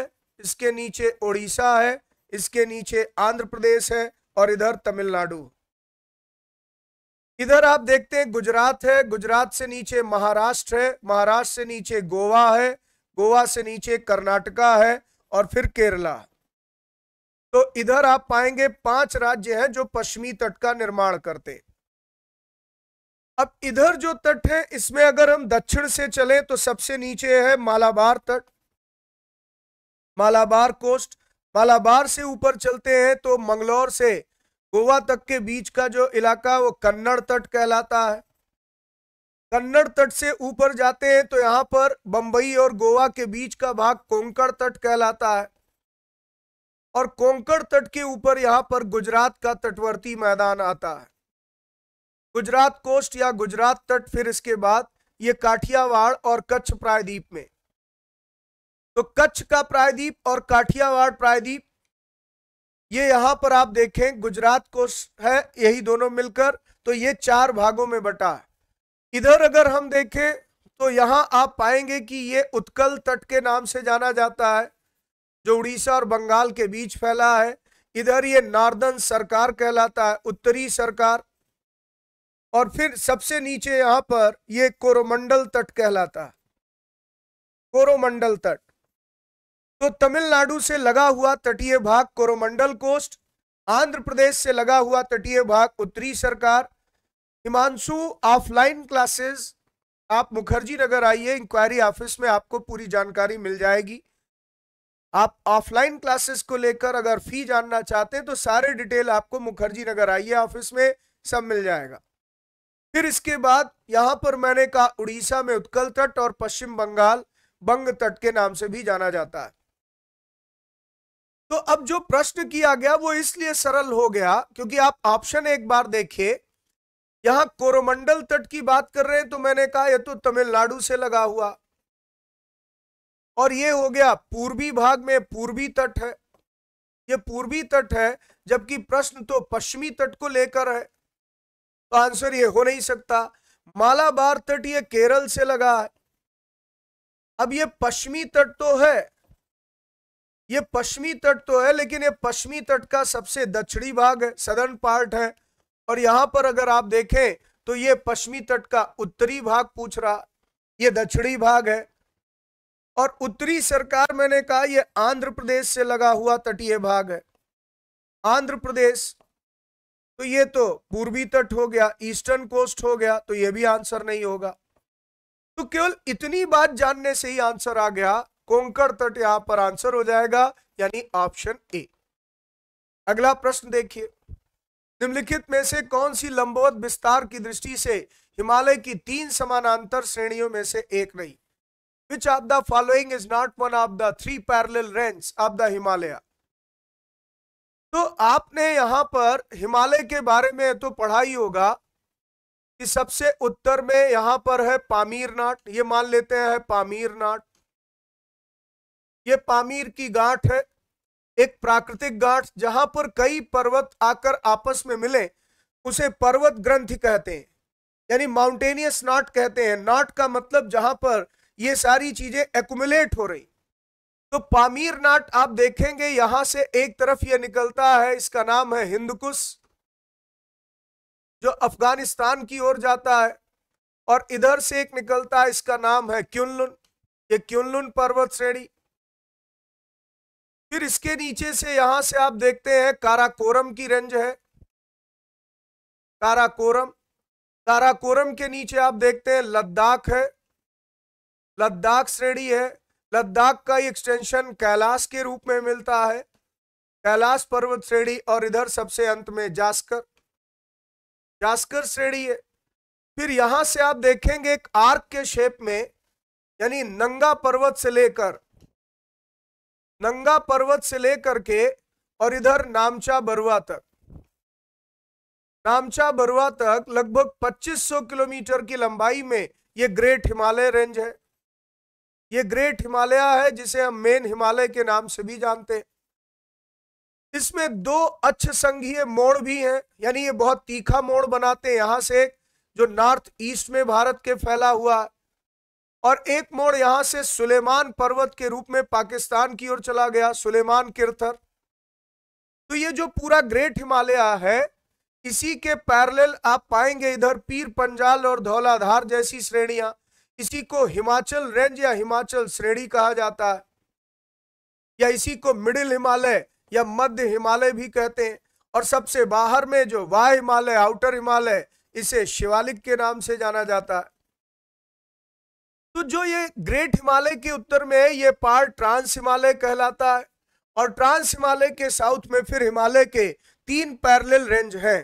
इसके नीचे ओडिशा है इसके नीचे आंध्र प्रदेश है और इधर तमिलनाडु इधर आप देखते हैं गुजरात है गुजरात से नीचे महाराष्ट्र है महाराष्ट्र से नीचे गोवा है गोवा से नीचे कर्नाटका है और फिर केरला तो इधर आप पाएंगे पांच राज्य हैं जो पश्चिमी तट का निर्माण करते अब इधर जो तट है इसमें अगर हम दक्षिण से चले तो सबसे नीचे है मालाबार तट मालाबार कोस्ट मालाबार से ऊपर चलते हैं तो मंगलौर से गोवा तक के बीच का जो इलाका वो कन्नड़ तट कहलाता है कन्नड़ तट से ऊपर जाते हैं तो यहाँ पर बंबई और गोवा के बीच का भाग कोंकण तट कहलाता है और कोंकण तट के ऊपर यहाँ पर गुजरात का तटवर्ती मैदान आता है गुजरात कोस्ट या गुजरात तट फिर इसके बाद ये काठियावाड़ और कच्छ प्रायद्वीप में तो कच्छ का प्रायद्वीप और काठियावाड़ प्रायद्वीप ये यहां पर आप देखें गुजरात को है यही दोनों मिलकर तो ये चार भागों में बटा है इधर अगर हम देखें तो यहां आप पाएंगे कि ये उत्कल तट के नाम से जाना जाता है जो उड़ीसा और बंगाल के बीच फैला है इधर ये नॉर्दर्न सरकार कहलाता है उत्तरी सरकार और फिर सबसे नीचे यहां पर ये कोरोमंडल तट कहलाता है कोरोमंडल तट तो तमिलनाडु से लगा हुआ तटीय भाग कोरोमंडल कोस्ट आंध्र प्रदेश से लगा हुआ तटीय भाग उत्तरी सरकार हिमांशु ऑफलाइन क्लासेस आप मुखर्जी नगर आइए इंक्वायरी ऑफिस में आपको पूरी जानकारी मिल जाएगी आप ऑफलाइन क्लासेस को लेकर अगर फी जानना चाहते हैं तो सारे डिटेल आपको मुखर्जी नगर आइए ऑफिस में सब मिल जाएगा फिर इसके बाद यहाँ पर मैंने कहा उड़ीसा में उत्कल तट और पश्चिम बंगाल बंग तट के नाम से भी जाना जाता है तो अब जो प्रश्न किया गया वो इसलिए सरल हो गया क्योंकि आप ऑप्शन एक बार देखिए यहां कोरोमंडल तट की बात कर रहे हैं तो मैंने कहा यह तो तमिलनाडु से लगा हुआ और ये हो गया पूर्वी भाग में पूर्वी तट है ये पूर्वी तट है जबकि प्रश्न तो पश्चिमी तट को लेकर है तो आंसर ये हो नहीं सकता मालाबार तट ये केरल से लगा है अब ये पश्चिमी तट तो है ये पश्चिमी तट तो है लेकिन ये पश्चिमी तट का सबसे दक्षिणी भाग है सदर्न पार्ट है और यहां पर अगर आप देखें तो ये पश्चिमी तट का उत्तरी भाग पूछ रहा ये दक्षिणी भाग है और उत्तरी सरकार मैंने कहा ये आंध्र प्रदेश से लगा हुआ तटीय भाग है आंध्र प्रदेश तो ये तो पूर्वी तट हो गया ईस्टर्न कोस्ट हो गया तो ये भी आंसर नहीं होगा तो केवल इतनी बात जानने से ही आंसर आ गया कोंकर तट यहां पर आंसर हो जाएगा यानी ऑप्शन ए अगला प्रश्न देखिए निम्नलिखित में से कौन सी लंबवत विस्तार की दृष्टि से हिमालय की तीन समानांतर श्रेणियों में से एक नहीं which of the following is not one of the three parallel range of the Himalaya तो आपने यहां पर हिमालय के बारे में तो पढ़ा ही होगा कि सबसे उत्तर में यहां पर है पामीर नाट ये मान लेते हैं पामीर नाट ये पामीर की गांठ है एक प्राकृतिक गांठ जहां पर कई पर्वत आकर आपस में मिले उसे पर्वत ग्रंथ कहते हैं यानी माउंटेनियस नॉट कहते हैं नॉट का मतलब जहां पर ये सारी चीजें एकुमुलेट हो रही तो पामीर नाट आप देखेंगे यहां से एक तरफ ये निकलता है इसका नाम है हिंदकुश जो अफगानिस्तान की ओर जाता है और इधर से एक निकलता है इसका नाम है क्यूनलुन ये क्यूनलुन पर्वत श्रेणी फिर इसके नीचे से यहां से आप देखते हैं काराकोरम की रेंज है काराकोरम काराकोरम के नीचे आप देखते हैं लद्दाख है लद्दाख श्रेणी है लद्दाख का एक्सटेंशन कैलाश के रूप में मिलता है कैलाश पर्वत श्रेणी और इधर सबसे अंत में जास्कर जास्कर श्रेणी है फिर यहां से आप देखेंगे एक आर्क के शेप में यानी नंगा पर्वत से लेकर नंगा पर्वत से लेकर के और इधर नामचा बरुआ तक नामचा बरुआ तक लगभग 2500 किलोमीटर की लंबाई में ये ग्रेट हिमालय रेंज है ये ग्रेट हिमालय है जिसे हम मेन हिमालय के नाम से भी जानते हैं इसमें दो अच्छ संघीय मोड़ भी हैं यानी ये बहुत तीखा मोड़ बनाते हैं यहां से जो नॉर्थ ईस्ट में भारत के फैला हुआ है और एक मोड़ यहां से सुलेमान पर्वत के रूप में पाकिस्तान की ओर चला गया सुलेमान किरथर तो ये जो पूरा ग्रेट हिमालय है इसी के पैरेलल आप पाएंगे इधर पीर पंजाल और धौलाधार जैसी श्रेणियां इसी को हिमाचल रेंज या हिमाचल श्रेणी कहा जाता है या इसी को मिडिल हिमालय या मध्य हिमालय भी कहते हैं और सबसे बाहर में जो वाह हिमालय आउटर हिमालय इसे शिवालिक के नाम से जाना जाता है तो जो ये ग्रेट हिमालय के उत्तर में है ये पार्ट ट्रांस हिमालय कहलाता है और ट्रांस हिमालय के साउथ में फिर हिमालय के तीन पैरेलल रेंज हैं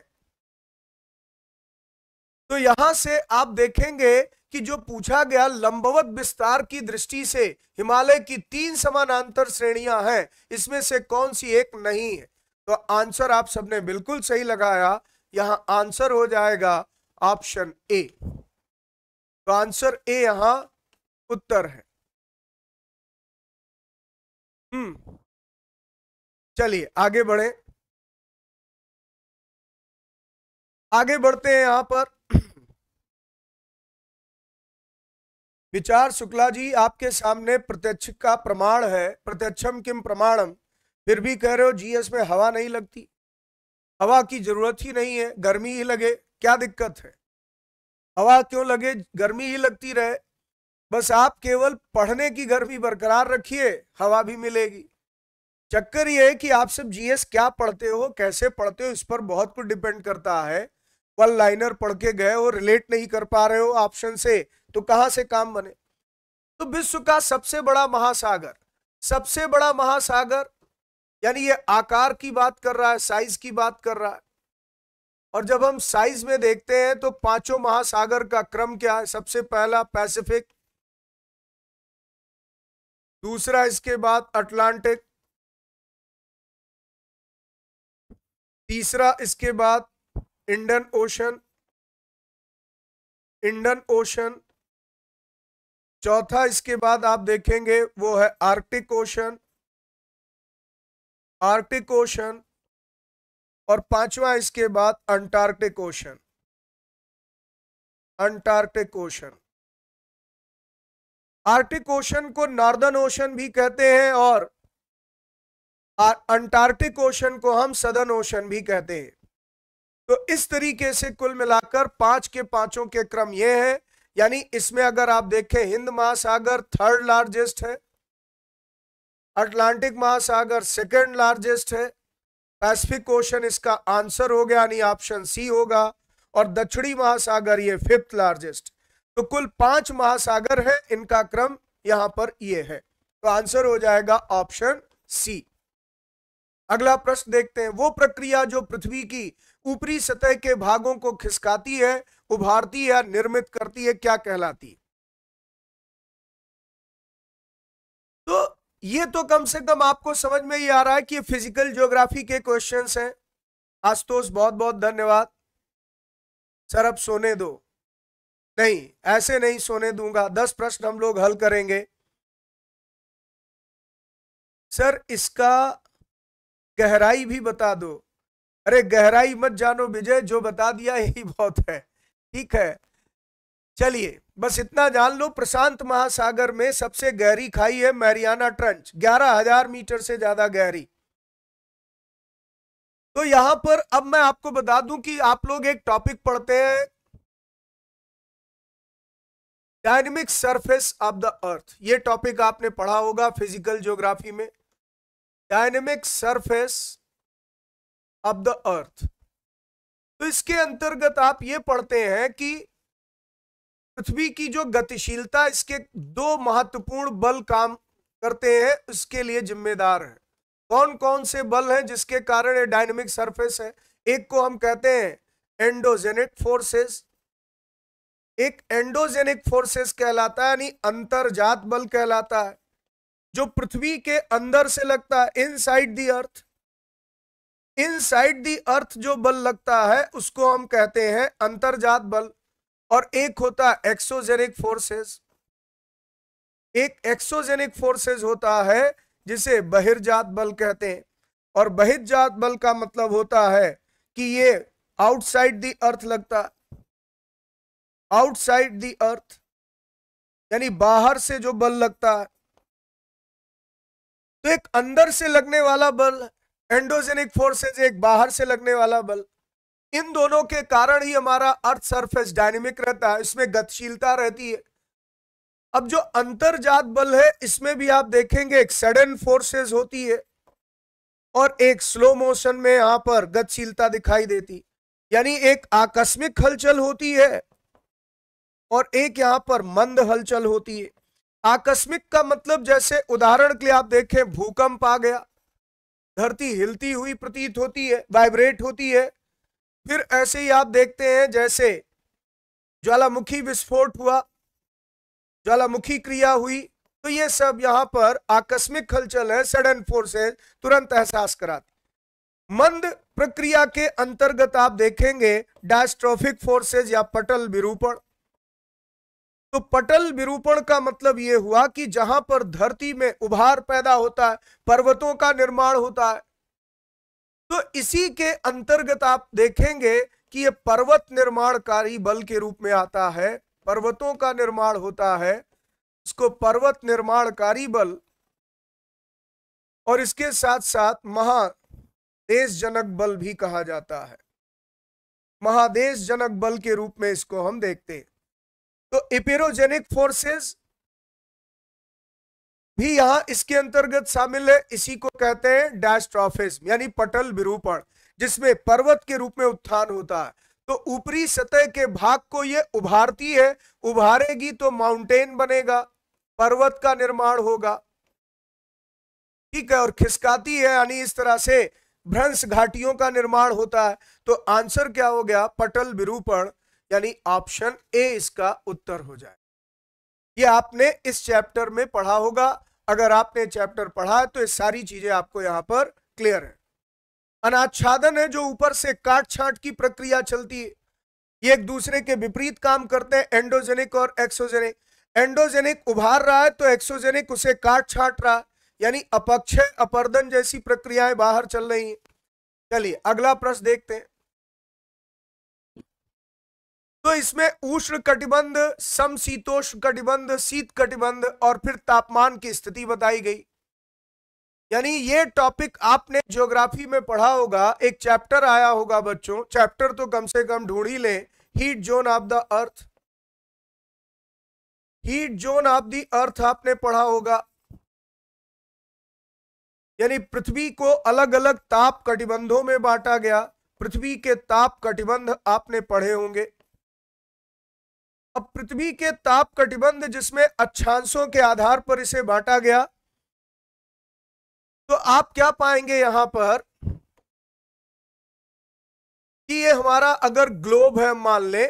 तो यहां से आप देखेंगे कि जो पूछा गया लंबवत विस्तार की दृष्टि से हिमालय की तीन समानांतर श्रेणियां हैं इसमें से कौन सी एक नहीं है तो आंसर आप सबने बिल्कुल सही लगाया यहां आंसर हो जाएगा ऑप्शन ए तो आंसर ए यहां उत्तर है हम्म चलिए आगे बढ़े आगे बढ़ते हैं यहां पर विचार शुक्ला जी आपके सामने प्रत्यक्ष का प्रमाण है प्रत्यक्षम किम प्रमाणम फिर भी कह रहे हो जीएस में हवा नहीं लगती हवा की जरूरत ही नहीं है गर्मी ही लगे क्या दिक्कत है हवा क्यों लगे गर्मी ही लगती रहे बस आप केवल पढ़ने की घर भी बरकरार रखिए हवा भी मिलेगी चक्कर ये है कि आप सब जीएस क्या पढ़ते हो कैसे पढ़ते हो इस पर बहुत कुछ डिपेंड करता है वन लाइनर पढ़ के गए हो रिलेट नहीं कर पा रहे हो ऑप्शन से तो कहाँ से काम बने तो विश्व का सबसे बड़ा महासागर सबसे बड़ा महासागर यानी ये आकार की बात कर रहा है साइज की बात कर रहा है और जब हम साइज में देखते हैं तो पांचों महासागर का क्रम क्या है सबसे पहला पैसिफिक दूसरा इसके बाद अटलांटिक तीसरा इसके बाद इंडियन ओशन इंडियन ओशन चौथा इसके बाद आप देखेंगे वो है आर्कटिक ओशन आर्कटिक ओशन और पांचवा इसके बाद Antarctic Ocean Antarctic Ocean Arctic Ocean को नॉर्दर्न ओशन भी कहते हैं और अंटार्कटिक ओशन को हम सदर्न ओशन भी कहते हैं तो इस तरीके से कुल मिलाकर पांच के पांचों के क्रम ये है यानी इसमें अगर आप देखें हिंद महासागर थर्ड लार्जेस्ट है अटलांटिक महासागर सेकेंड लार्जेस्ट है पैसिफिक ओशन इसका आंसर हो गया यानी ऑप्शन सी होगा और दक्षिणी महासागर ये फिफ्थ लार्जेस्ट तो कुल पांच महासागर हैं इनका क्रम यहां पर ये है तो आंसर हो जाएगा ऑप्शन सी अगला प्रश्न देखते हैं वो प्रक्रिया जो पृथ्वी की ऊपरी सतह के भागों को खिसकाती है उभारती या निर्मित करती है क्या कहलाती है तो ये तो कम से कम आपको समझ में ही आ रहा है कि फिजिकल ज्योग्राफी के क्वेश्चंस हैं आशुतोष बहुत बहुत धन्यवाद सर अब सोने दो नहीं ऐसे नहीं सोने दूंगा दस प्रश्न हम लोग हल करेंगे सर इसका गहराई भी बता दो अरे गहराई मत जानो विजय जो बता दिया यही बहुत है ठीक है चलिए बस इतना जान लो प्रशांत महासागर में सबसे गहरी खाई है मैरियाना ट्रंच ग्यारह हजार मीटर से ज्यादा गहरी तो यहां पर अब मैं आपको बता दूं कि आप लोग एक टॉपिक पढ़ते हैं dynamic surface of the earth ये टॉपिक आपने पढ़ा होगा फिजिकल ज्योग्राफी में dynamic surface of the earth तो इसके अंतर्गत आप ये पढ़ते हैं कि पृथ्वी की जो गतिशीलता इसके दो महत्वपूर्ण बल काम करते हैं उसके लिए जिम्मेदार है कौन कौन से बल हैं जिसके कारण ये डायनेमिक सरफेस है एक को हम कहते हैं एंडोजेनेट फोर्सेस एक एंडोजेनिक फोर्सेस कहलाता है यानी अंतरजात बल कहलाता है जो पृथ्वी के अंदर से लगता है इन साइड दी अर्थ इन साइड दी अर्थ जो बल लगता है उसको हम कहते हैं अंतरजात बल और एक होता है एक्सोजेनिक फोर्सेस एक एक्सोजेनिक फोर्सेस होता है जिसे बहिर्जात बल कहते हैं और बहिर्जात बल का मतलब होता है कि ये आउटसाइड दी अर्थ लगता है आउटसाइड दी अर्थ यानी बाहर से जो बल लगता है तो एक अंदर से लगने वाला बल एंडोजेनिक फोर्सेज एक बाहर से लगने वाला बल इन दोनों के कारण ही हमारा अर्थ सरफेस डायनेमिक रहता है इसमें गतिशीलता रहती है अब जो अंतरजात बल है इसमें भी आप देखेंगे एक सडन फोर्सेज होती है और एक स्लो मोशन में यहां पर गतिशीलता दिखाई देती यानी एक आकस्मिक हलचल होती है और एक यहां पर मंद हलचल होती है आकस्मिक का मतलब जैसे उदाहरण के लिए आप देखें भूकंप आ गया धरती हिलती हुई प्रतीत होती है वाइब्रेट होती है फिर ऐसे ही आप देखते हैं जैसे ज्वालामुखी विस्फोट हुआ ज्वालामुखी क्रिया हुई तो ये सब यहां पर आकस्मिक हलचल है सडन फोर्सेज तुरंत एहसास कराती मंद प्रक्रिया के अंतर्गत आप देखेंगे डायस्ट्रोफिक फोर्सेज या पटल विरूपण तो पटल विरूपण का मतलब ये हुआ कि जहां पर धरती में उभार पैदा होता है पर्वतों का निर्माण होता है तो इसी के अंतर्गत आप देखेंगे कि यह पर्वत निर्माणकारी बल के रूप में आता है पर्वतों का निर्माण होता है इसको पर्वत निर्माणकारी बल और इसके साथ साथ महादेश जनक बल भी कहा जाता है महादेश जनक बल के रूप में इसको हम देखते हैं तो एपेरोजेनिक फोर्सेस भी यहां इसके अंतर्गत शामिल है इसी को कहते हैं डैस्ट्रॉफिस यानी पटल विरूपण जिसमें पर्वत के रूप में उत्थान होता है तो ऊपरी सतह के भाग को यह उभारती है उभारेगी तो माउंटेन बनेगा पर्वत का निर्माण होगा ठीक है और खिसकाती है यानी इस तरह से भ्रंश घाटियों का निर्माण होता है तो आंसर क्या हो गया पटल विरूपण यानी ऑप्शन ए इसका उत्तर हो जाए ये आपने इस चैप्टर में पढ़ा होगा अगर आपने चैप्टर पढ़ा है तो ये सारी चीजें आपको यहां पर क्लियर है अनाच्छादन है जो ऊपर से काट छाट की प्रक्रिया चलती है ये एक दूसरे के विपरीत काम करते हैं एंडोजेनिक और एक्सोजेनिक एंडोजेनिक उभार रहा है तो एक्सोजेनिक उसे काट छाट रहा यानी अपक्षय अपर्दन जैसी प्रक्रियाएं बाहर चल रही हैं चलिए अगला प्रश्न देखते हैं तो इसमें उष्ण कटिबंध समशीतोष्ण कटिबंध शीत कटिबंध और फिर तापमान की स्थिति बताई गई यानी ये टॉपिक आपने ज्योग्राफी में पढ़ा होगा एक चैप्टर आया होगा बच्चों चैप्टर तो कम से कम ढूंढ ही लें heat zone of the earth heat zone of the earth आपने पढ़ा होगा यानी पृथ्वी को अलग अलग ताप कटिबंधों में बांटा गया पृथ्वी के ताप कटिबंध आपने पढ़े होंगे अब पृथ्वी के ताप कटिबंध जिसमें अच्छांशों के आधार पर इसे बांटा गया तो आप क्या पाएंगे यहां पर कि ये हमारा अगर ग्लोब है मान ले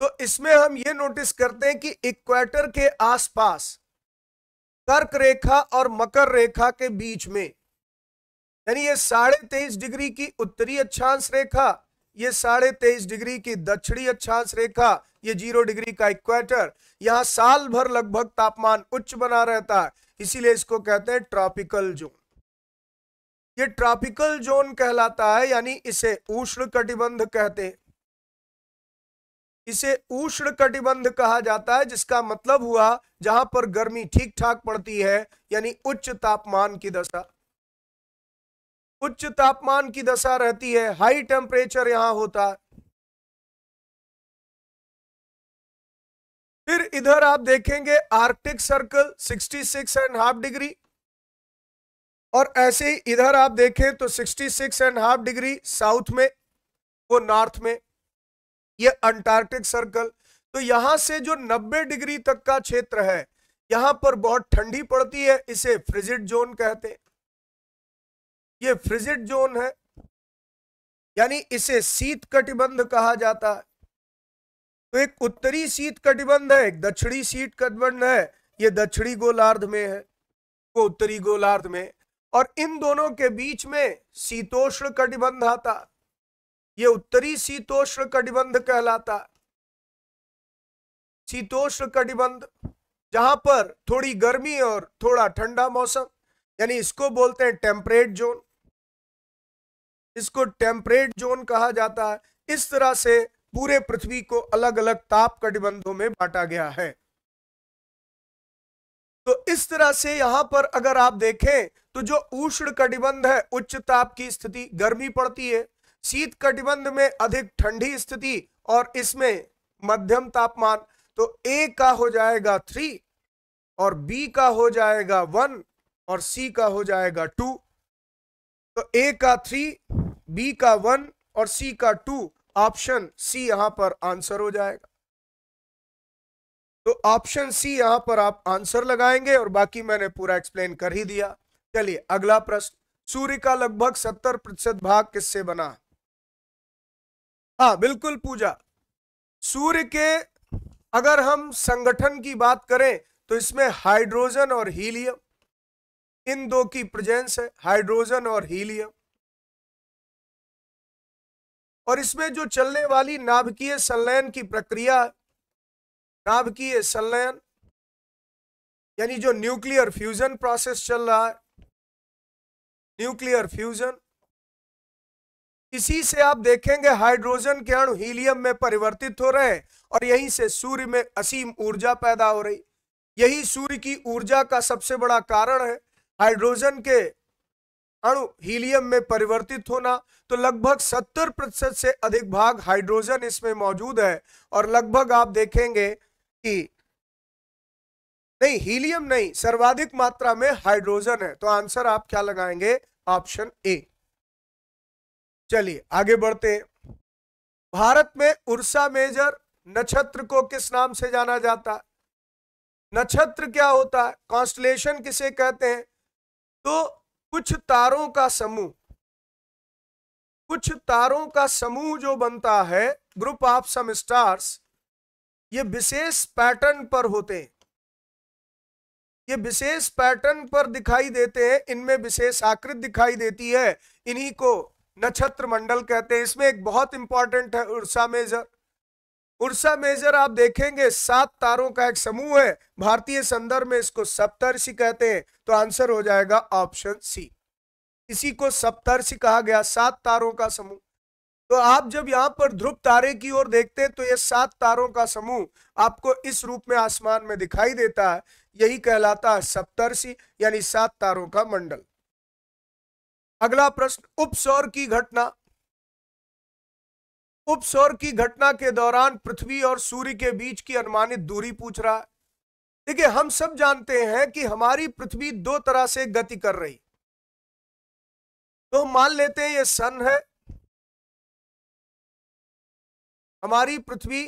तो इसमें हम ये नोटिस करते हैं कि इक्वेटर के आसपास कर्क रेखा और मकर रेखा के बीच में यानी ये साढ़े तेईस डिग्री की उत्तरी अक्षांश रेखा ये साढ़े तेईस डिग्री की दक्षिणी अक्षांश रेखा ये जीरो डिग्री का इक्वेटर यहाँ साल भर लगभग तापमान उच्च बना रहता है इसीलिए इसको कहते हैं ट्रॉपिकल जोन ये ट्रॉपिकल जोन कहलाता है यानी इसे उष्ण कटिबंध कहते हैं इसे उष्ण कटिबंध कहा जाता है जिसका मतलब हुआ जहां पर गर्मी ठीक ठाक पड़ती है यानी उच्च तापमान की दशा उच्च तापमान की दशा रहती है हाई टेम्परेचर यहां होता है फिर इधर आप देखेंगे Arctic circle 66 and half degree और ऐसे ही इधर आप देखें तो 66 एंड हाफ डिग्री साउथ में वो नॉर्थ में ये अंटार्कटिक सर्कल तो यहां से जो 90 डिग्री तक का क्षेत्र है यहां पर बहुत ठंडी पड़ती है इसे फ्रिजिड जोन कहते हैं ये फ्रिजिड जोन है यानी इसे शीत कटिबंध कहा जाता है तो एक उत्तरी सीट कटिबंध है एक दक्षिणी सीट कटिबंध है ये दक्षिणी गोलार्ध में है वो उत्तरी गोलार्ध में और इन दोनों के बीच में शीतोष्ण कटिबंध आता ये उत्तरी शीतोष्ण कटिबंध कहलाता शीतोष्ण कटिबंध जहां पर थोड़ी गर्मी और थोड़ा ठंडा मौसम यानी इसको बोलते हैं टेम्परेट जोन इसको टेम्परेट जोन कहा जाता है इस तरह से पूरे पृथ्वी को अलग अलग ताप कटिबंधों में बांटा गया है तो इस तरह से यहां पर अगर आप देखें तो जो उष्ण कटिबंध है उच्च ताप की स्थिति गर्मी पड़ती है शीत कटिबंध में अधिक ठंडी स्थिति और इसमें मध्यम तापमान तो ए का हो जाएगा थ्री और बी का हो जाएगा वन और सी का हो जाएगा टू तो ए का थ्री बी का वन और सी का टू ऑप्शन सी यहां पर आंसर हो जाएगा तो ऑप्शन सी यहां पर आप आंसर लगाएंगे और बाकी मैंने पूरा एक्सप्लेन कर ही दिया चलिए अगला प्रश्न सूर्य का लगभग सत्तर प्रतिशत भाग किससे बना हाँ बिल्कुल पूजा सूर्य के अगर हम संगठन की बात करें तो इसमें हाइड्रोजन और हीलियम इन दो की प्रेजेंस है हाइड्रोजन और हीलियम और इसमें जो चलने वाली नाभिकीय संलयन की प्रक्रिया नाभिकीय संलयन यानी जो न्यूक्लियर फ्यूजन प्रोसेस चल रहा है न्यूक्लियर फ्यूजन इसी से आप देखेंगे हाइड्रोजन के अणु हीलियम में परिवर्तित हो रहे हैं और यहीं से सूर्य में असीम ऊर्जा पैदा हो रही यही सूर्य की ऊर्जा का सबसे बड़ा कारण है हाइड्रोजन के अणु हीलियम में परिवर्तित होना तो लगभग 70 प्रतिशत से अधिक भाग हाइड्रोजन इसमें मौजूद है और लगभग आप देखेंगे कि नहीं हीलियम नहीं सर्वाधिक मात्रा में हाइड्रोजन है तो आंसर आप क्या लगाएंगे ऑप्शन ए चलिए आगे बढ़ते हैं भारत में उर्सा मेजर नक्षत्र को किस नाम से जाना जाता है नक्षत्र क्या होता है कॉन्स्टलेशन किसे कहते हैं तो कुछ तारों का समूह कुछ तारों का समूह जो बनता है ग्रुप ऑफ सम स्टार्स ये विशेष पैटर्न पर होते हैं ये विशेष पैटर्न पर दिखाई देते हैं इनमें विशेष आकृति दिखाई देती है इन्हीं को नक्षत्र मंडल कहते हैं इसमें एक बहुत इंपॉर्टेंट है उर्सा मेजर उर्सा मेजर आप देखेंगे सात तारों का एक समूह है भारतीय संदर्भ में इसको सप्तर्षि कहते हैं तो आंसर हो जाएगा ऑप्शन सी इसी को सप्तर्षि कहा गया सात तारों का समूह तो आप जब यहाँ पर ध्रुव तारे की ओर देखते हैं तो ये सात तारों का समूह आपको इस रूप में आसमान में दिखाई देता है यही कहलाता है सप्तर्षि यानी सात तारों का मंडल अगला प्रश्न उपसौर की घटना उपसौर की घटना के दौरान पृथ्वी और सूर्य के बीच की अनुमानित दूरी पूछ रहा है देखिए हम सब जानते हैं कि हमारी पृथ्वी दो तरह से गति कर रही तो हम मान लेते हैं ये सन है हमारी पृथ्वी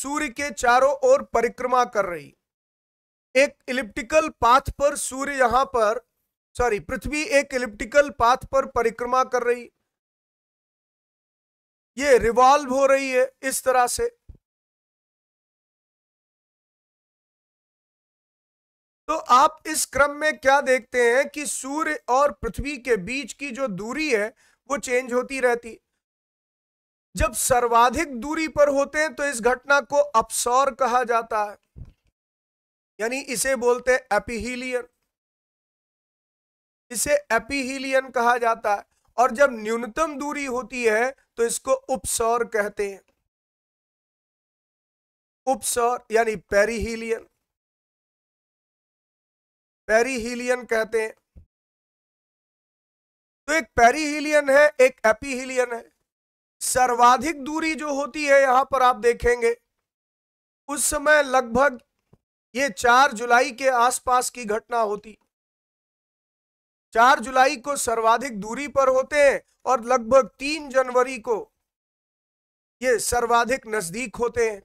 सूर्य के चारों ओर परिक्रमा कर रही एक इलिप्टिकल पाथ पर सूर्य यहां पर सॉरी पृथ्वी एक इलिप्टिकल पाथ पर परिक्रमा कर रही ये रिवॉल्व हो रही है इस तरह से तो आप इस क्रम में क्या देखते हैं कि सूर्य और पृथ्वी के बीच की जो दूरी है वो चेंज होती रहती जब सर्वाधिक दूरी पर होते हैं तो इस घटना को अपसौर कहा जाता है यानी इसे बोलते हैं एपिहीलियन इसे एपिहीलियन कहा जाता है और जब न्यूनतम दूरी होती है तो इसको उपसौर कहते हैं उपसौर यानी पेरीहीलियन पेरीहीलियन कहते हैं तो एक पेरीहीलियन है एक एपीहीलियन है सर्वाधिक दूरी जो होती है यहां पर आप देखेंगे उस समय लगभग ये चार जुलाई के आसपास की घटना होती चार जुलाई को सर्वाधिक दूरी पर होते हैं और लगभग तीन जनवरी को ये सर्वाधिक नजदीक होते हैं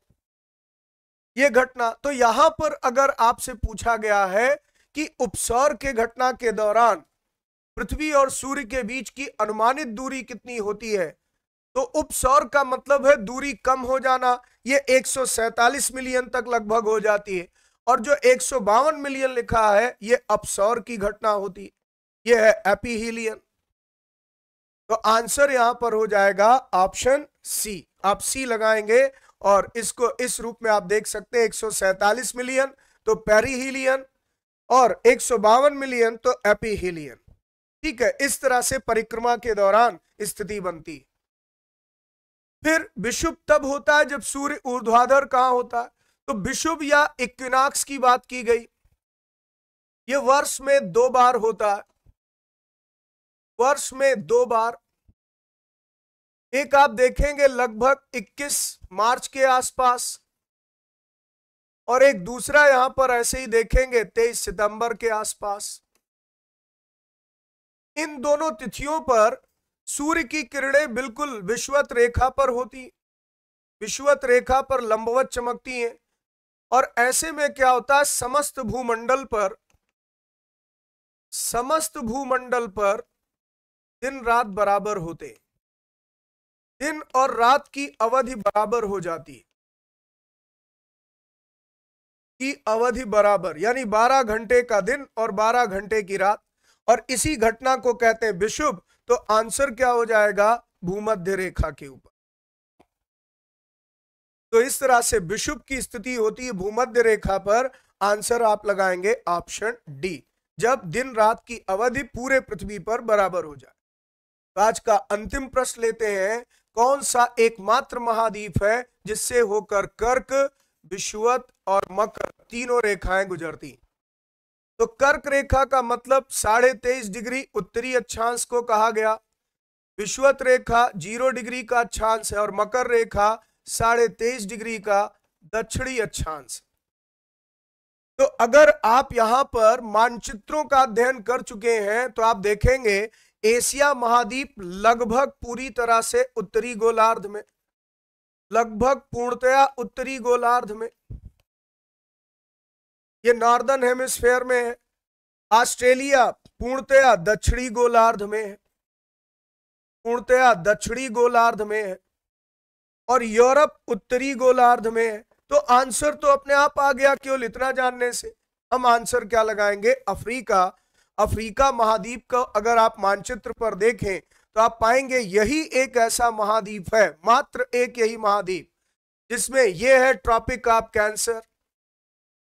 ये घटना तो यहां पर अगर आपसे पूछा गया है कि उपसौर के घटना के दौरान पृथ्वी और सूर्य के बीच की अनुमानित दूरी कितनी होती है तो उपसौर का मतलब है दूरी कम हो जाना ये 147 मिलियन तक लगभग हो जाती है और जो एक मिलियन लिखा है ये अपसौर की घटना होती है ये है एपीहीलियन तो आंसर यहां पर हो जाएगा ऑप्शन सी आप सी लगाएंगे और इसको इस रूप में आप देख सकते हैं एक मिलियन तो पेरीहीलियन और एक मिलियन तो एपीहीलियन ठीक है इस तरह से परिक्रमा के दौरान स्थिति बनती फिर विषुभ तब होता है जब सूर्य ऊर्ध्वाधर कहां होता है तो विषुभ या इक्विनाक्स की बात की गई ये वर्ष में दो बार होता है वर्ष में दो बार एक आप देखेंगे लगभग 21 मार्च के आसपास और एक दूसरा यहां पर ऐसे ही देखेंगे 23 सितंबर के आसपास इन दोनों तिथियों पर सूर्य की किरणें बिल्कुल विश्वत रेखा पर होती विश्वत रेखा पर लंबवत चमकती हैं और ऐसे में क्या होता है समस्त भूमंडल पर समस्त भूमंडल पर दिन रात बराबर होते दिन और रात की अवधि बराबर हो जाती की अवधि बराबर यानी 12 घंटे का दिन और 12 घंटे की रात और इसी घटना को कहते हैं विशुभ तो आंसर क्या हो जाएगा भूमध्य रेखा के ऊपर तो इस तरह से विशुभ की स्थिति होती है भूमध्य रेखा पर आंसर आप लगाएंगे ऑप्शन डी जब दिन रात की अवधि पूरे पृथ्वी पर बराबर हो जाए आज का अंतिम प्रश्न लेते हैं कौन सा एकमात्र महाद्वीप है जिससे होकर कर्क विश्वत और मकर तीनों रेखाएं गुजरती तो कर्क रेखा का मतलब साढ़े तेईस डिग्री उत्तरी अक्षांश को कहा गया विश्वत रेखा जीरो डिग्री का अक्षांश है और मकर रेखा साढ़े तेईस डिग्री का दक्षिणी अक्षांश तो अगर आप यहां पर मानचित्रों का अध्ययन कर चुके हैं तो आप देखेंगे एशिया महाद्वीप लगभग पूरी तरह से उत्तरी गोलार्ध में लगभग पूर्णतया उत्तरी गोलार्ध में ये नॉर्दर्न हेमिस्फेयर में है ऑस्ट्रेलिया पूर्णतया दक्षिणी गोलार्ध में है पूर्णतया दक्षिणी गोलार्ध में है और यूरोप उत्तरी गोलार्ध में है तो आंसर तो अपने आप आ गया केवल इतना जानने से हम आंसर क्या लगाएंगे अफ्रीका अफ्रीका महाद्वीप का अगर आप मानचित्र पर देखें तो आप पाएंगे यही एक ऐसा महाद्वीप है मात्र एक यही महाद्वीप जिसमें यह है ट्रॉपिक ऑफ कैंसर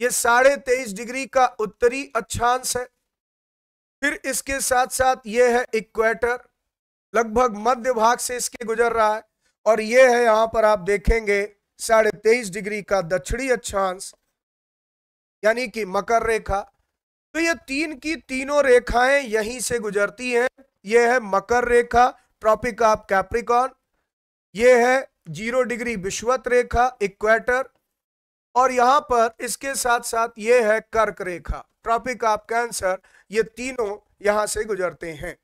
ये साढ़े तेईस डिग्री का उत्तरी अक्षांश है फिर इसके साथ साथ ये है इक्वेटर लगभग मध्य भाग से इसके गुजर रहा है और ये है यहां पर आप देखेंगे साढ़े तेईस डिग्री का दक्षिणी अक्षांश यानी कि मकर रेखा तो ये तीन की तीनों रेखाएं यहीं से गुजरती हैं ये है मकर रेखा ट्रॉपिक ऑफ कैप्रिकॉन ये है जीरो डिग्री विश्वत रेखा इक्वेटर और यहां पर इसके साथ साथ ये है कर्क रेखा ट्रॉपिक ऑफ कैंसर ये तीनों यहां से गुजरते हैं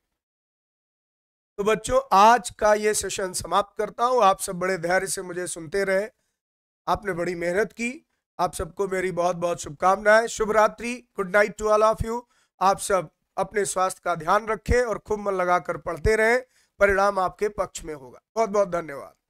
तो बच्चों आज का ये सेशन समाप्त करता हूँ आप सब बड़े धैर्य से मुझे सुनते रहे आपने बड़ी मेहनत की आप सबको मेरी बहुत बहुत शुभकामनाएं शुभ रात्रि good night to all of you आप सब अपने स्वास्थ्य का ध्यान रखें और खूब मन लगाकर पढ़ते रहें परिणाम आपके पक्ष में होगा बहुत बहुत धन्यवाद